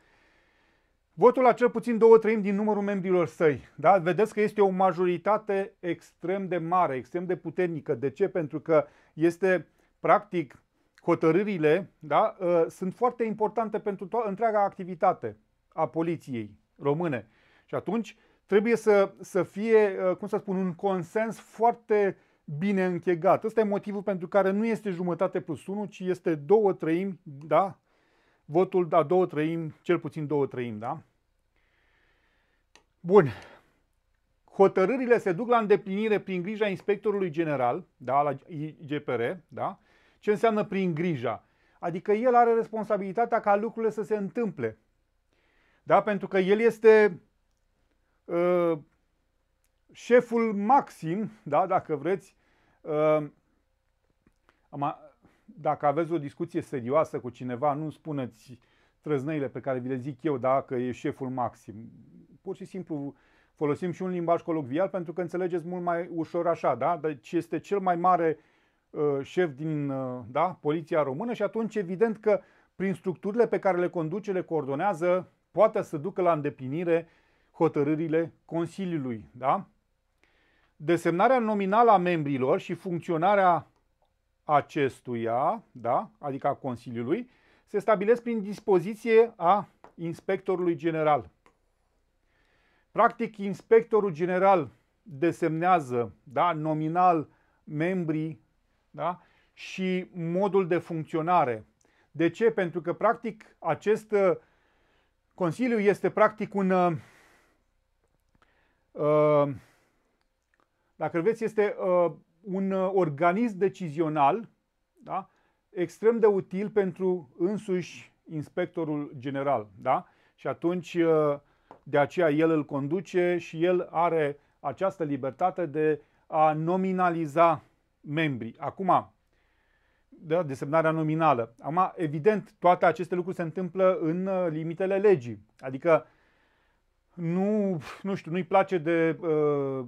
Votul la cel puțin două treimi din numărul membrilor săi. Da? Vedeți că este o majoritate extrem de mare, extrem de puternică. De ce? Pentru că este practic hotărârile da, uh, sunt foarte importante pentru to- întreaga activitate a poliției române. Și atunci trebuie să, să fie, uh, cum să spun, un consens foarte bine închegat. Ăsta e motivul pentru care nu este jumătate plus 1, ci este două treimi, da? Votul, da, două treimi, cel puțin două treimi, da? Bun. Hotărârile se duc la îndeplinire prin grija inspectorului general, da, la IGPR, da? Ce înseamnă prin grija? Adică el are responsabilitatea ca lucrurile să se întâmple. Da? Pentru că el este uh, șeful maxim, da? dacă vreți, uh, ă, ama, dacă aveți o discuție serioasă cu cineva, nu spuneți trăznăile pe care vi le zic eu, da? că e șeful maxim. Pur și simplu folosim și un limbaj colocvial pentru că înțelegeți mult mai ușor așa, da? Deci este cel mai mare uh, Uh, șef din uh, da, poliția română și atunci evident că prin structurile pe care le conduce, le coordonează, poate să ducă la îndeplinire hotărârile Consiliului. Da? Desemnarea nominală a membrilor și funcționarea acestuia, da? adică a Consiliului, se stabilesc prin dispoziție a inspectorului general. Practic, inspectorul general desemnează da, nominal membrii da? și modul de funcționare. De ce? Pentru că, practic, acest uh, Consiliu este, practic, un. Uh, uh, dacă vreți, este un organism decizional da? extrem de util pentru însuși inspectorul general. Da? Și atunci, de aceea, el îl conduce și el are această libertate de a nominaliza membri. Acum, da, desemnarea nominală. Acum, evident, toate aceste lucruri se întâmplă în uh, limitele legii. Adică, nu, nu știu, nu-i place de uh,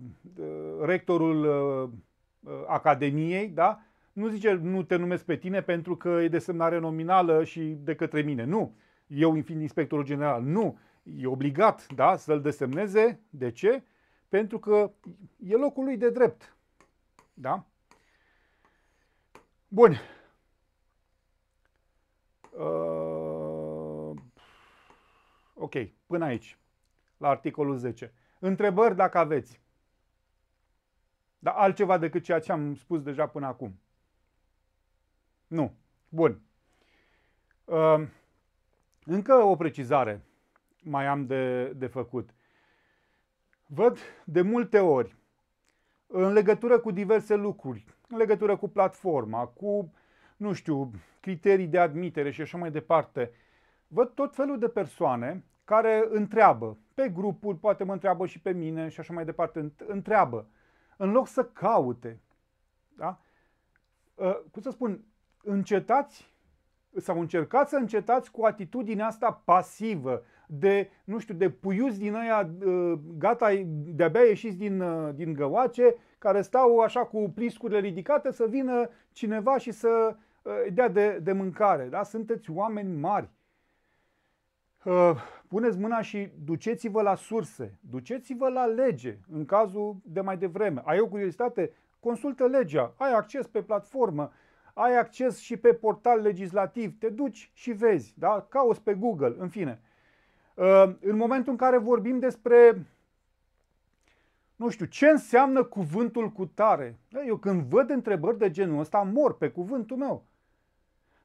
rectorul uh, uh, Academiei, da? Nu zice, nu te numesc pe tine pentru că e desemnare nominală și de către mine. Nu. Eu fiind inspectorul general. Nu. E obligat, da, să-l desemneze. De ce? Pentru că e locul lui de drept. Da? Bun. Uh, ok, până aici, la articolul 10. Întrebări dacă aveți. Dar altceva decât ceea ce am spus deja până acum. Nu. Bun. Uh, încă o precizare mai am de, de făcut. Văd de multe ori, în legătură cu diverse lucruri în legătură cu platforma, cu, nu știu, criterii de admitere și așa mai departe, văd tot felul de persoane care întreabă pe grupuri, poate mă întreabă și pe mine și așa mai departe, întreabă, în loc să caute. Da? Uh, cum să spun, încetați sau încercați să încetați cu atitudinea asta pasivă de, nu știu, de puiuți din aia, ă, gata, de-abia ieșiți din, ă, din găoace, care stau așa cu pliscurile ridicate să vină cineva și să ă, dea de, de mâncare. Da? Sunteți oameni mari. Puneți mâna și duceți-vă la surse, duceți-vă la lege, în cazul de mai devreme. Ai o curiozitate Consultă legea, ai acces pe platformă, ai acces și pe portal legislativ, te duci și vezi, da? cauți pe Google, în fine. Uh, în momentul în care vorbim despre, nu știu, ce înseamnă cuvântul cu tare, da, eu când văd întrebări de genul ăsta, mor pe cuvântul meu.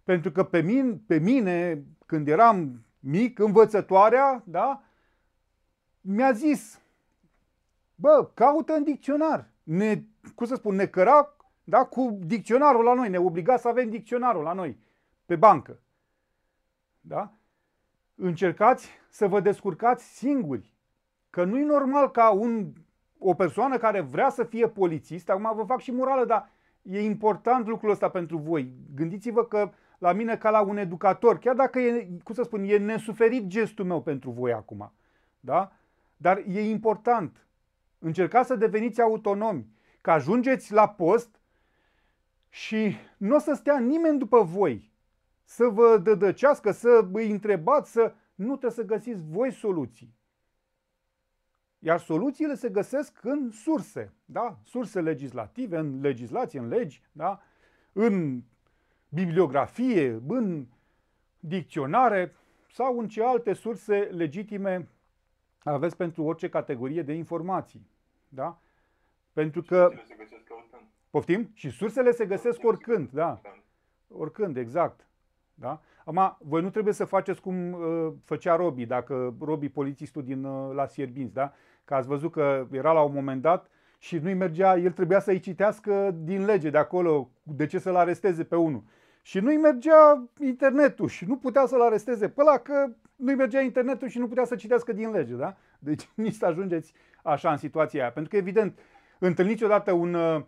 Pentru că pe mine, pe mine când eram mic, învățătoarea, da, mi-a zis, bă, caută în dicționar. Ne, cum să spun, ne căra da? Cu dicționarul la noi, ne obliga să avem dicționarul la noi, pe bancă. Da? Încercați să vă descurcați singuri. Că nu e normal ca un, o persoană care vrea să fie polițist, acum vă fac și morală, dar e important lucrul ăsta pentru voi. Gândiți-vă că la mine ca la un educator, chiar dacă e, cum să spun, e nesuferit gestul meu pentru voi acum, da? Dar e important. Încercați să deveniți autonomi. Că ajungeți la post și nu o să stea nimeni după voi să vă dădăcească, să îi întrebați, să nu trebuie să găsiți voi soluții. Iar soluțiile se găsesc în surse, da? surse legislative, în legislație, în legi, da? în bibliografie, în dicționare sau în ce alte surse legitime aveți pentru orice categorie de informații. Da? Pentru că... Poftim? Și sursele se găsesc oricând, da. Oricând, exact. Da? Ama, voi nu trebuie să faceți cum uh, făcea Robi, dacă Robi polițistul din uh, la Sierbinți, da? Că ați văzut că era la un moment dat și nu-i mergea, el trebuia să-i citească din lege de acolo, de ce să-l aresteze pe unul. Și nu-i mergea internetul și nu putea să-l aresteze pe la că nu-i mergea internetul și nu putea să citească din lege, da? Deci nici să ajungeți așa în situația aia. Pentru că, evident, întâlniți odată un uh,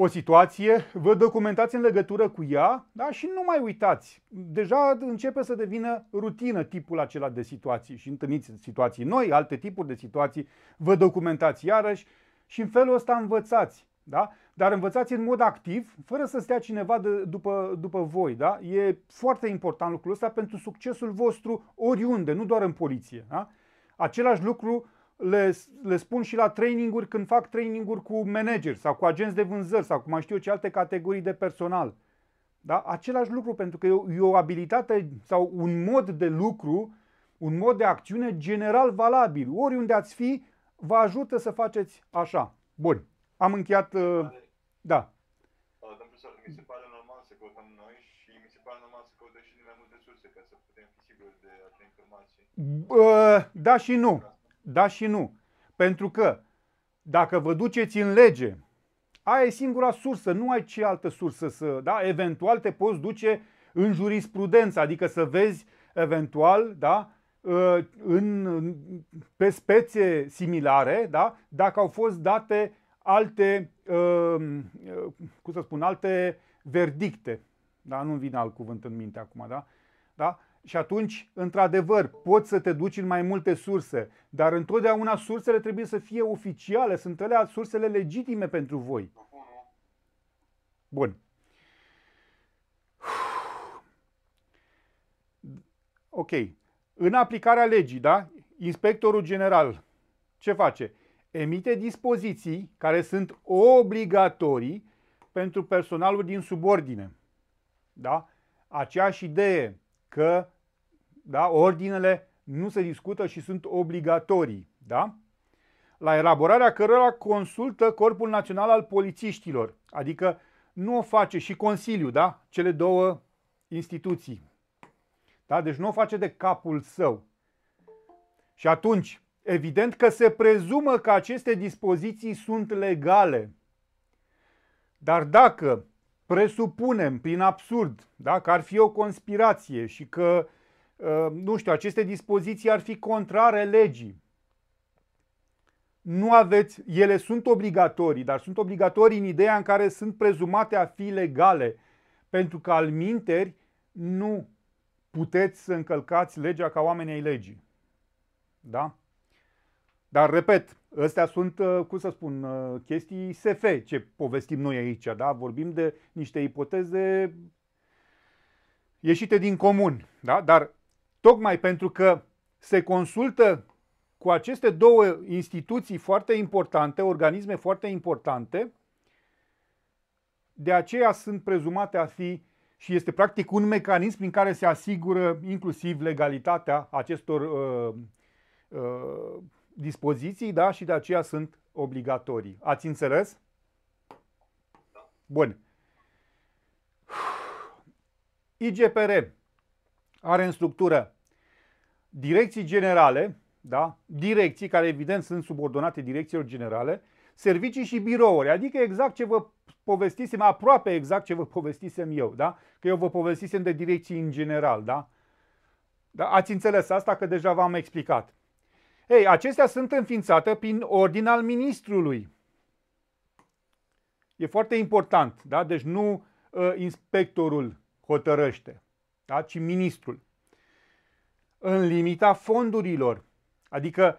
o situație, vă documentați în legătură cu ea da? și nu mai uitați. Deja începe să devină rutină tipul acela de situații și întâlniți situații noi, alte tipuri de situații, vă documentați iarăși și în felul ăsta învățați. Da? Dar învățați în mod activ, fără să stea cineva de, după, după voi. Da? E foarte important lucrul ăsta pentru succesul vostru oriunde, nu doar în poliție. Da? Același lucru le, le spun și la traininguri când fac traininguri cu manageri sau cu agenți de vânzări sau cu mai știu eu ce alte categorii de personal. Da? Același lucru, pentru că e o, e o abilitate sau un mod de lucru, un mod de acțiune general valabil. Oriunde ați fi, vă ajută să faceți așa. Bun, am încheiat... Uh, da. Uh, Domnul profesor, mi se pare normal să căutăm noi și mi se pare normal să căutăm și din mai multe surse ca să putem fi siguri de acele informații. Uh, da și nu. Da da și nu. Pentru că dacă vă duceți în lege, aia e singura sursă, nu ai ce altă sursă să, da? Eventual te poți duce în jurisprudență, adică să vezi eventual, da? Ă, în, pe spețe similare, da? Dacă au fost date alte, ă, cum să spun, alte verdicte, da? Nu-mi vine alt cuvânt în minte acum, da? da? Și atunci, într-adevăr, poți să te duci în mai multe surse, dar întotdeauna sursele trebuie să fie oficiale, sunt alea sursele legitime pentru voi. Bun. Ok. În aplicarea legii, da? Inspectorul general ce face? Emite dispoziții care sunt obligatorii pentru personalul din subordine. Da? Aceeași idee că da, ordinele nu se discută și sunt obligatorii. Da? La elaborarea cărora consultă Corpul Național al Polițiștilor, adică nu o face și Consiliul, da? cele două instituții. Da? Deci nu o face de capul său. Și atunci, evident că se prezumă că aceste dispoziții sunt legale. Dar dacă presupunem prin absurd da, că ar fi o conspirație și că, ă, nu știu, aceste dispoziții ar fi contrare legii. Nu aveți, ele sunt obligatorii, dar sunt obligatorii în ideea în care sunt prezumate a fi legale, pentru că al minteri nu puteți să încălcați legea ca oamenii ai legii. Da? Dar, repet, Astea sunt, uh, cum să spun, uh, chestii SF ce povestim noi aici, da? Vorbim de niște ipoteze ieșite din comun, da? Dar tocmai pentru că se consultă cu aceste două instituții foarte importante, organisme foarte importante, de aceea sunt prezumate a fi și este practic un mecanism prin care se asigură inclusiv legalitatea acestor uh, uh, dispoziții, da? Și de aceea sunt obligatorii. Ați înțeles? Bun. IGPR are în structură direcții generale, da? direcții care evident sunt subordonate direcțiilor generale, servicii și birouri, adică exact ce vă povestisem, aproape exact ce vă povestisem eu, da? că eu vă povestisem de direcții în general. Da? Da, ați înțeles asta că deja v-am explicat. Ei, acestea sunt înființate prin ordin al ministrului. E foarte important, da? Deci nu uh, inspectorul hotărăște, da? ci ministrul. În limita fondurilor, adică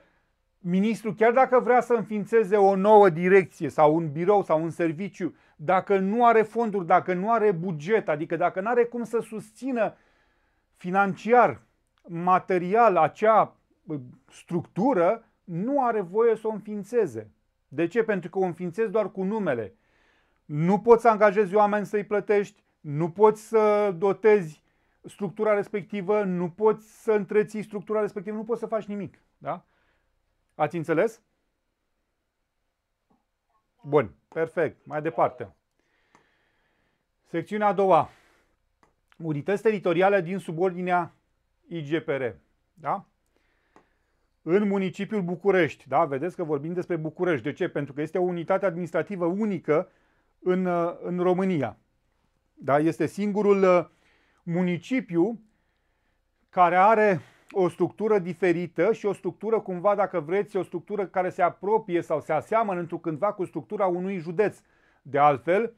ministrul, chiar dacă vrea să înființeze o nouă direcție sau un birou sau un serviciu, dacă nu are fonduri, dacă nu are buget, adică dacă nu are cum să susțină financiar, material acea structură nu are voie să o înființeze. De ce? Pentru că o înființezi doar cu numele. Nu poți să angajezi oameni să-i plătești, nu poți să dotezi structura respectivă, nu poți să întreții structura respectivă, nu poți să faci nimic. Da? Ați înțeles? Bun, perfect. Mai departe. Secțiunea a doua. Unități teritoriale din subordinea IGPR. Da? în municipiul București. Da? Vedeți că vorbim despre București. De ce? Pentru că este o unitate administrativă unică în, uh, în România. Da? Este singurul uh, municipiu care are o structură diferită și o structură cumva, dacă vreți, o structură care se apropie sau se aseamănă cândva cu structura unui județ. De altfel,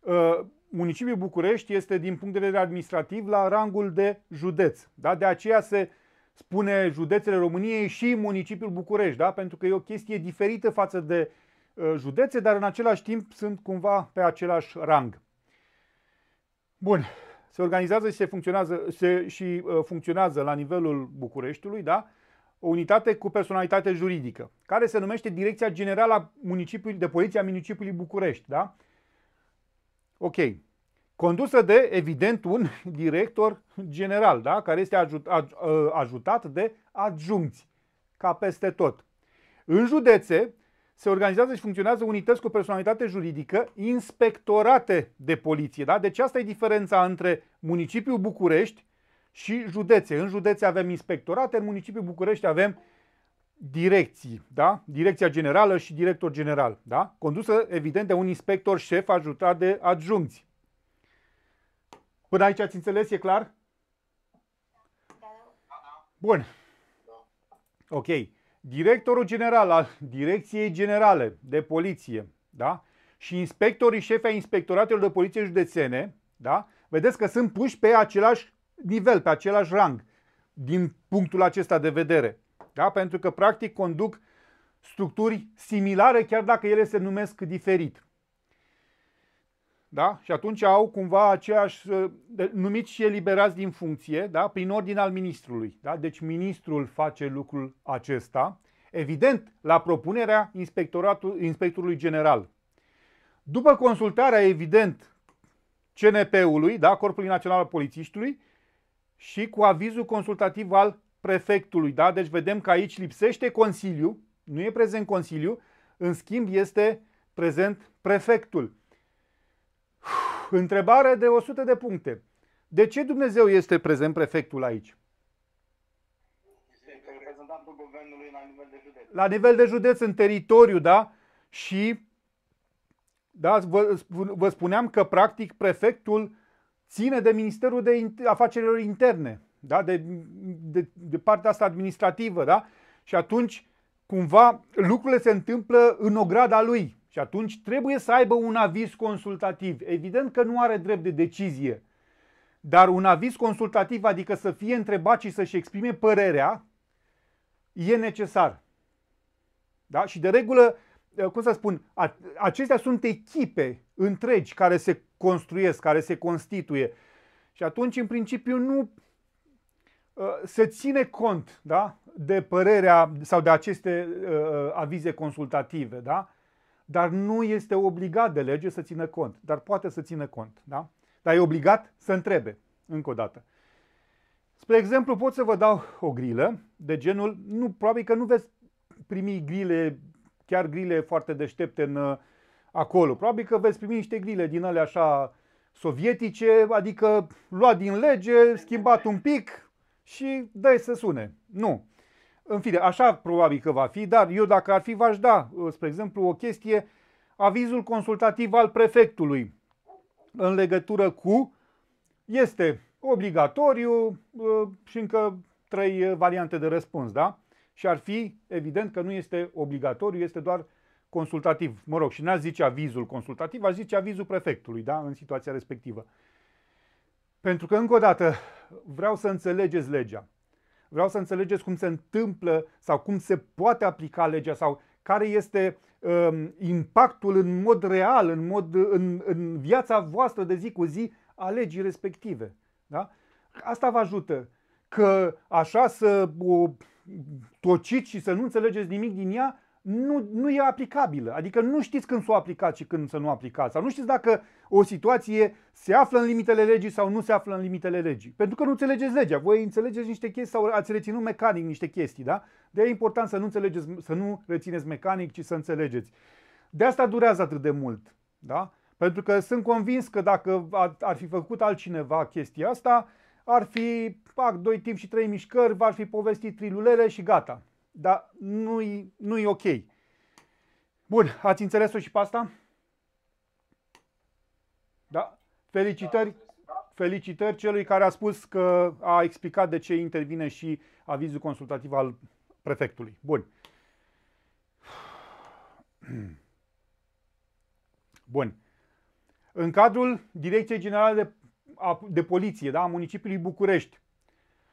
uh, municipiul București este din punct de vedere administrativ la rangul de județ. Da? De aceea se spune județele României și municipiul București, da? pentru că e o chestie diferită față de uh, județe, dar în același timp sunt cumva pe același rang. Bun, se organizează și se funcționează se, și uh, funcționează la nivelul Bucureștiului, da? O unitate cu personalitate juridică, care se numește Direcția Generală a Municipiului de Poliție a Municipiului București, da? Ok condusă de, evident, un director general, da? care este ajut, aj, ă, ajutat de adjuncți, ca peste tot. În județe se organizează și funcționează unități cu personalitate juridică inspectorate de poliție. Da? Deci asta e diferența între municipiul București și județe. În județe avem inspectorate, în municipiul București avem direcții, da? Direcția generală și director general, da? Condusă, evident, de un inspector șef ajutat de adjuncți. Până aici ați înțeles? E clar? Bun. Ok. Directorul general al Direcției Generale de Poliție da? și inspectorii șefi ai inspectoratelor de poliție județene, da? vedeți că sunt puși pe același nivel, pe același rang din punctul acesta de vedere. Da? Pentru că practic conduc structuri similare, chiar dacă ele se numesc diferit da? Și atunci au cumva aceeași, numiți și eliberați din funcție, da? Prin ordin al ministrului, da? Deci ministrul face lucrul acesta, evident, la propunerea inspectorului general. După consultarea, evident, CNP-ului, da? Corpului Național al Polițiștului, și cu avizul consultativ al prefectului, da? Deci vedem că aici lipsește Consiliu, nu e prezent Consiliu, în schimb este prezent prefectul. Întrebare de 100 de puncte. De ce Dumnezeu este prezent prefectul aici? Este reprezentantul guvernului la nivel de județ. La nivel de județ, în teritoriu, da? Și da, vă, vă spuneam că practic prefectul ține de Ministerul de Afacerilor Interne, da? de, de, de partea asta administrativă, da? Și atunci, cumva, lucrurile se întâmplă în ograda lui. Și atunci trebuie să aibă un aviz consultativ. Evident că nu are drept de decizie, dar un aviz consultativ, adică să fie întrebat și să-și exprime părerea, e necesar. Da? Și de regulă, eh, cum să spun, acestea sunt echipe întregi care se construiesc, care se constituie. Și atunci, în principiu, nu eh, se ține cont da? de părerea sau de aceste eh, avize consultative. Da? dar nu este obligat de lege să țină cont, dar poate să țină cont, da? Dar e obligat să întrebe, încă o dată. Spre exemplu, pot să vă dau o grilă de genul, nu, probabil că nu veți primi grile, chiar grile foarte deștepte în, uh, acolo. Probabil că veți primi niște grile din alea așa sovietice, adică luat din lege, schimbat un pic și dai să sune. Nu. În fine, așa probabil că va fi, dar eu dacă ar fi, v-aș da, ă, spre exemplu, o chestie, avizul consultativ al prefectului în legătură cu este obligatoriu ă, și încă trei ă, variante de răspuns, da? Și ar fi evident că nu este obligatoriu, este doar consultativ. Mă rog, și n-aș zice avizul consultativ, aș zice avizul prefectului, da, în situația respectivă. Pentru că, încă o dată, vreau să înțelegeți legea. Vreau să înțelegeți cum se întâmplă sau cum se poate aplica legea sau care este um, impactul în mod real, în, mod, în, în viața voastră de zi cu zi a legii respective. Da? Asta vă ajută că așa să o tociți și să nu înțelegeți nimic din ea, nu, nu e aplicabilă. Adică nu știți când să o aplicați și când să nu aplicați. Sau nu știți dacă o situație se află în limitele legii sau nu se află în limitele legii. Pentru că nu înțelegeți legea. Voi înțelegeți niște chestii sau ați reținut mecanic niște chestii, da? De e important să nu, înțelegeți, să nu rețineți mecanic, ci să înțelegeți. De asta durează atât de mult, da? Pentru că sunt convins că dacă ar fi făcut altcineva chestia asta, ar fi, fac, doi timp și trei mișcări, v-ar fi povestit trilulele și gata dar nu-i, nu-i ok. Bun, ați înțeles-o și pe asta? Da? Felicitări, felicitări celui care a spus că a explicat de ce intervine și avizul consultativ al prefectului. Bun. Bun. În cadrul Direcției Generale de, de Poliție da, a Municipiului București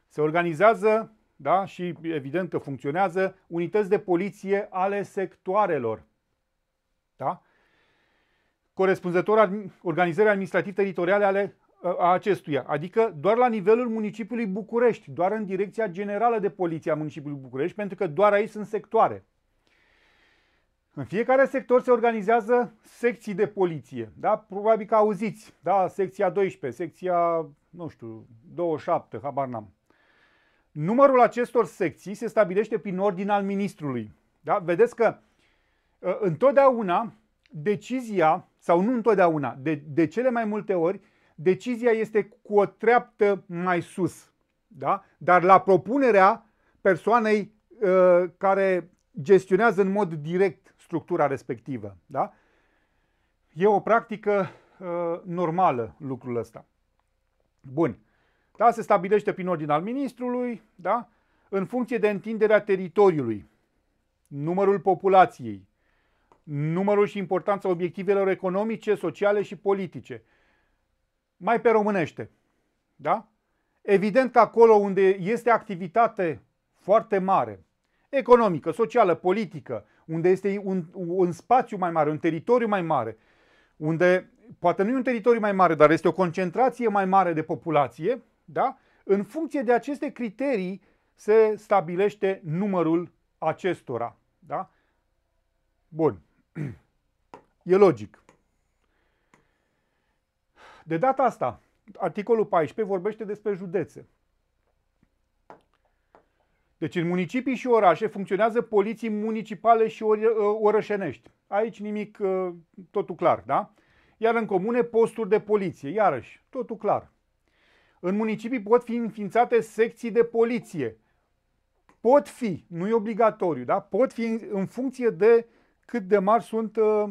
se organizează da? și evident că funcționează, unități de poliție ale sectoarelor. Da? Corespunzător organizării administrative teritoriale ale a acestuia, adică doar la nivelul municipiului București, doar în Direcția Generală de Poliție a municipiului București, pentru că doar aici sunt sectoare. În fiecare sector se organizează secții de poliție, da? Probabil că auziți, da? Secția 12, secția, nu știu, 27, habar n-am. Numărul acestor secții se stabilește prin ordin al ministrului. Da? Vedeți că ă, întotdeauna decizia, sau nu întotdeauna, de, de cele mai multe ori, decizia este cu o treaptă mai sus. Da? Dar la propunerea persoanei uh, care gestionează în mod direct structura respectivă. Da? E o practică uh, normală lucrul ăsta. Bun. Da? Se stabilește prin ordin al ministrului, da? în funcție de întinderea teritoriului, numărul populației, numărul și importanța obiectivelor economice, sociale și politice. Mai pe românește. Da? Evident că acolo unde este activitate foarte mare, economică, socială, politică, unde este un, un spațiu mai mare, un teritoriu mai mare, unde poate nu e un teritoriu mai mare, dar este o concentrație mai mare de populație, da? În funcție de aceste criterii se stabilește numărul acestora. Da? Bun. E logic. De data asta, articolul 14 vorbește despre județe. Deci în municipii și orașe funcționează poliții municipale și ă, orășenești. Aici nimic, ă, totul clar, da? Iar în comune posturi de poliție, iarăși, totul clar. În municipii pot fi înființate secții de poliție. Pot fi, nu e obligatoriu, da? pot fi în funcție de cât de mari sunt. Uh,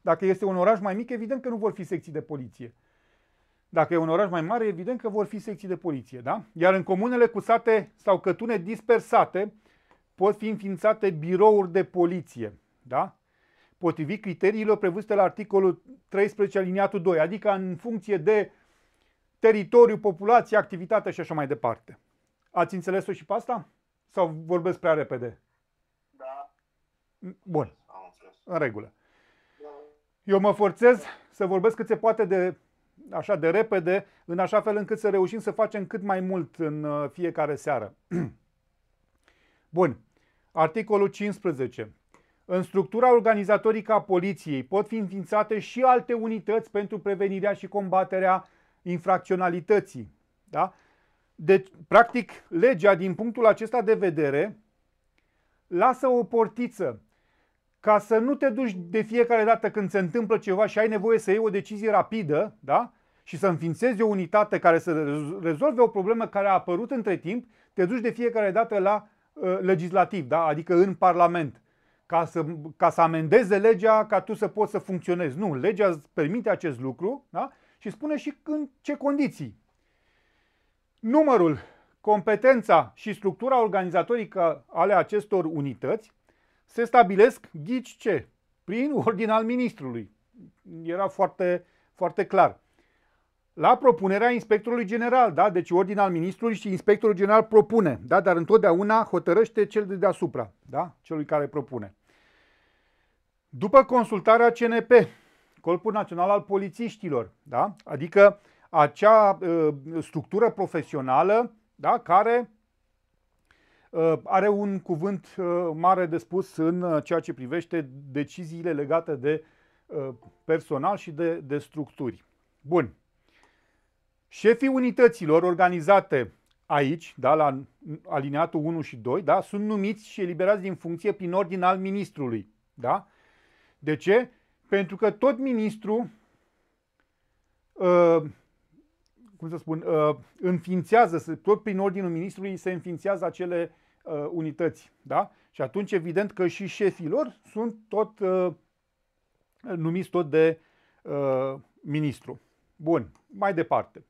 dacă este un oraș mai mic, evident că nu vor fi secții de poliție. Dacă e un oraș mai mare, evident că vor fi secții de poliție. Da? Iar în comunele cu sate sau cătune dispersate pot fi înființate birouri de poliție. Da? potrivit criteriilor prevăzute la articolul 13 aliniatul 2, adică în funcție de teritoriu, populație, activitate și așa mai departe. Ați înțeles-o și pe asta? Sau vorbesc prea repede? Da. Bun. În regulă. Eu mă forțez să vorbesc cât se poate de așa de repede, în așa fel încât să reușim să facem cât mai mult în uh, fiecare seară. Bun. Articolul 15. În structura organizatorică a poliției pot fi înființate și alte unități pentru prevenirea și combaterea infracționalității. Da? Deci, practic, legea din punctul acesta de vedere lasă o portiță ca să nu te duci de fiecare dată când se întâmplă ceva și ai nevoie să iei o decizie rapidă, da? Și să înființezi o unitate care să rezolve o problemă care a apărut între timp, te duci de fiecare dată la uh, legislativ, da? Adică în Parlament, ca să, ca să amendeze legea, ca tu să poți să funcționezi. Nu, legea îți permite acest lucru, da? și spune și în ce condiții. Numărul, competența și structura organizatorică ale acestor unități se stabilesc, ghici ce? Prin ordin al ministrului. Era foarte, foarte clar. La propunerea inspectorului general, da? Deci ordin al ministrului și inspectorul general propune, da? Dar întotdeauna hotărăște cel de deasupra, da? Celui care propune. După consultarea CNP, Corpul Național al Polițiștilor, da? adică acea uh, structură profesională da? care uh, are un cuvânt uh, mare de spus în uh, ceea ce privește deciziile legate de uh, personal și de, de structuri. Bun. Șefii unităților organizate aici, da, la alineatul 1 și 2, da, sunt numiți și eliberați din funcție prin ordin al ministrului. Da? De ce? Pentru că tot ministrul, uh, cum să spun, uh, înființează, tot prin ordinul ministrului se înființează acele uh, unități. Da? Și atunci evident că și șefii lor sunt tot uh, numiți tot de uh, ministru. Bun, mai departe.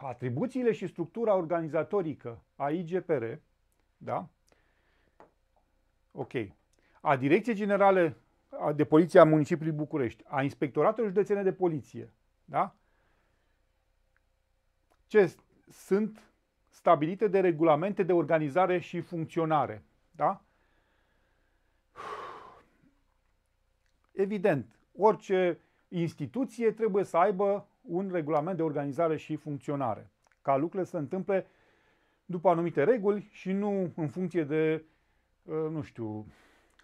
Atribuțiile și structura organizatorică a IGPR, da? Ok a Direcției Generale de Poliție a Municipiului București, a Inspectoratului Județene de Poliție, da? ce sunt stabilite de regulamente de organizare și funcționare. Da? Evident, orice instituție trebuie să aibă un regulament de organizare și funcționare, ca lucrurile să se întâmple după anumite reguli și nu în funcție de, uh, nu știu,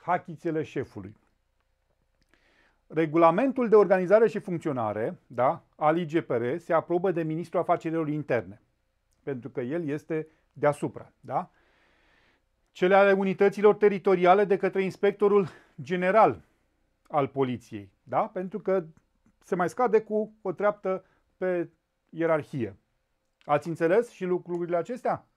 hachițele șefului. Regulamentul de organizare și funcționare da, al IGPR se aprobă de Ministrul Afacerilor Interne, pentru că el este deasupra. Da? Cele ale unităților teritoriale de către Inspectorul General al Poliției, da? pentru că se mai scade cu o treaptă pe ierarhie. Ați înțeles și lucrurile acestea?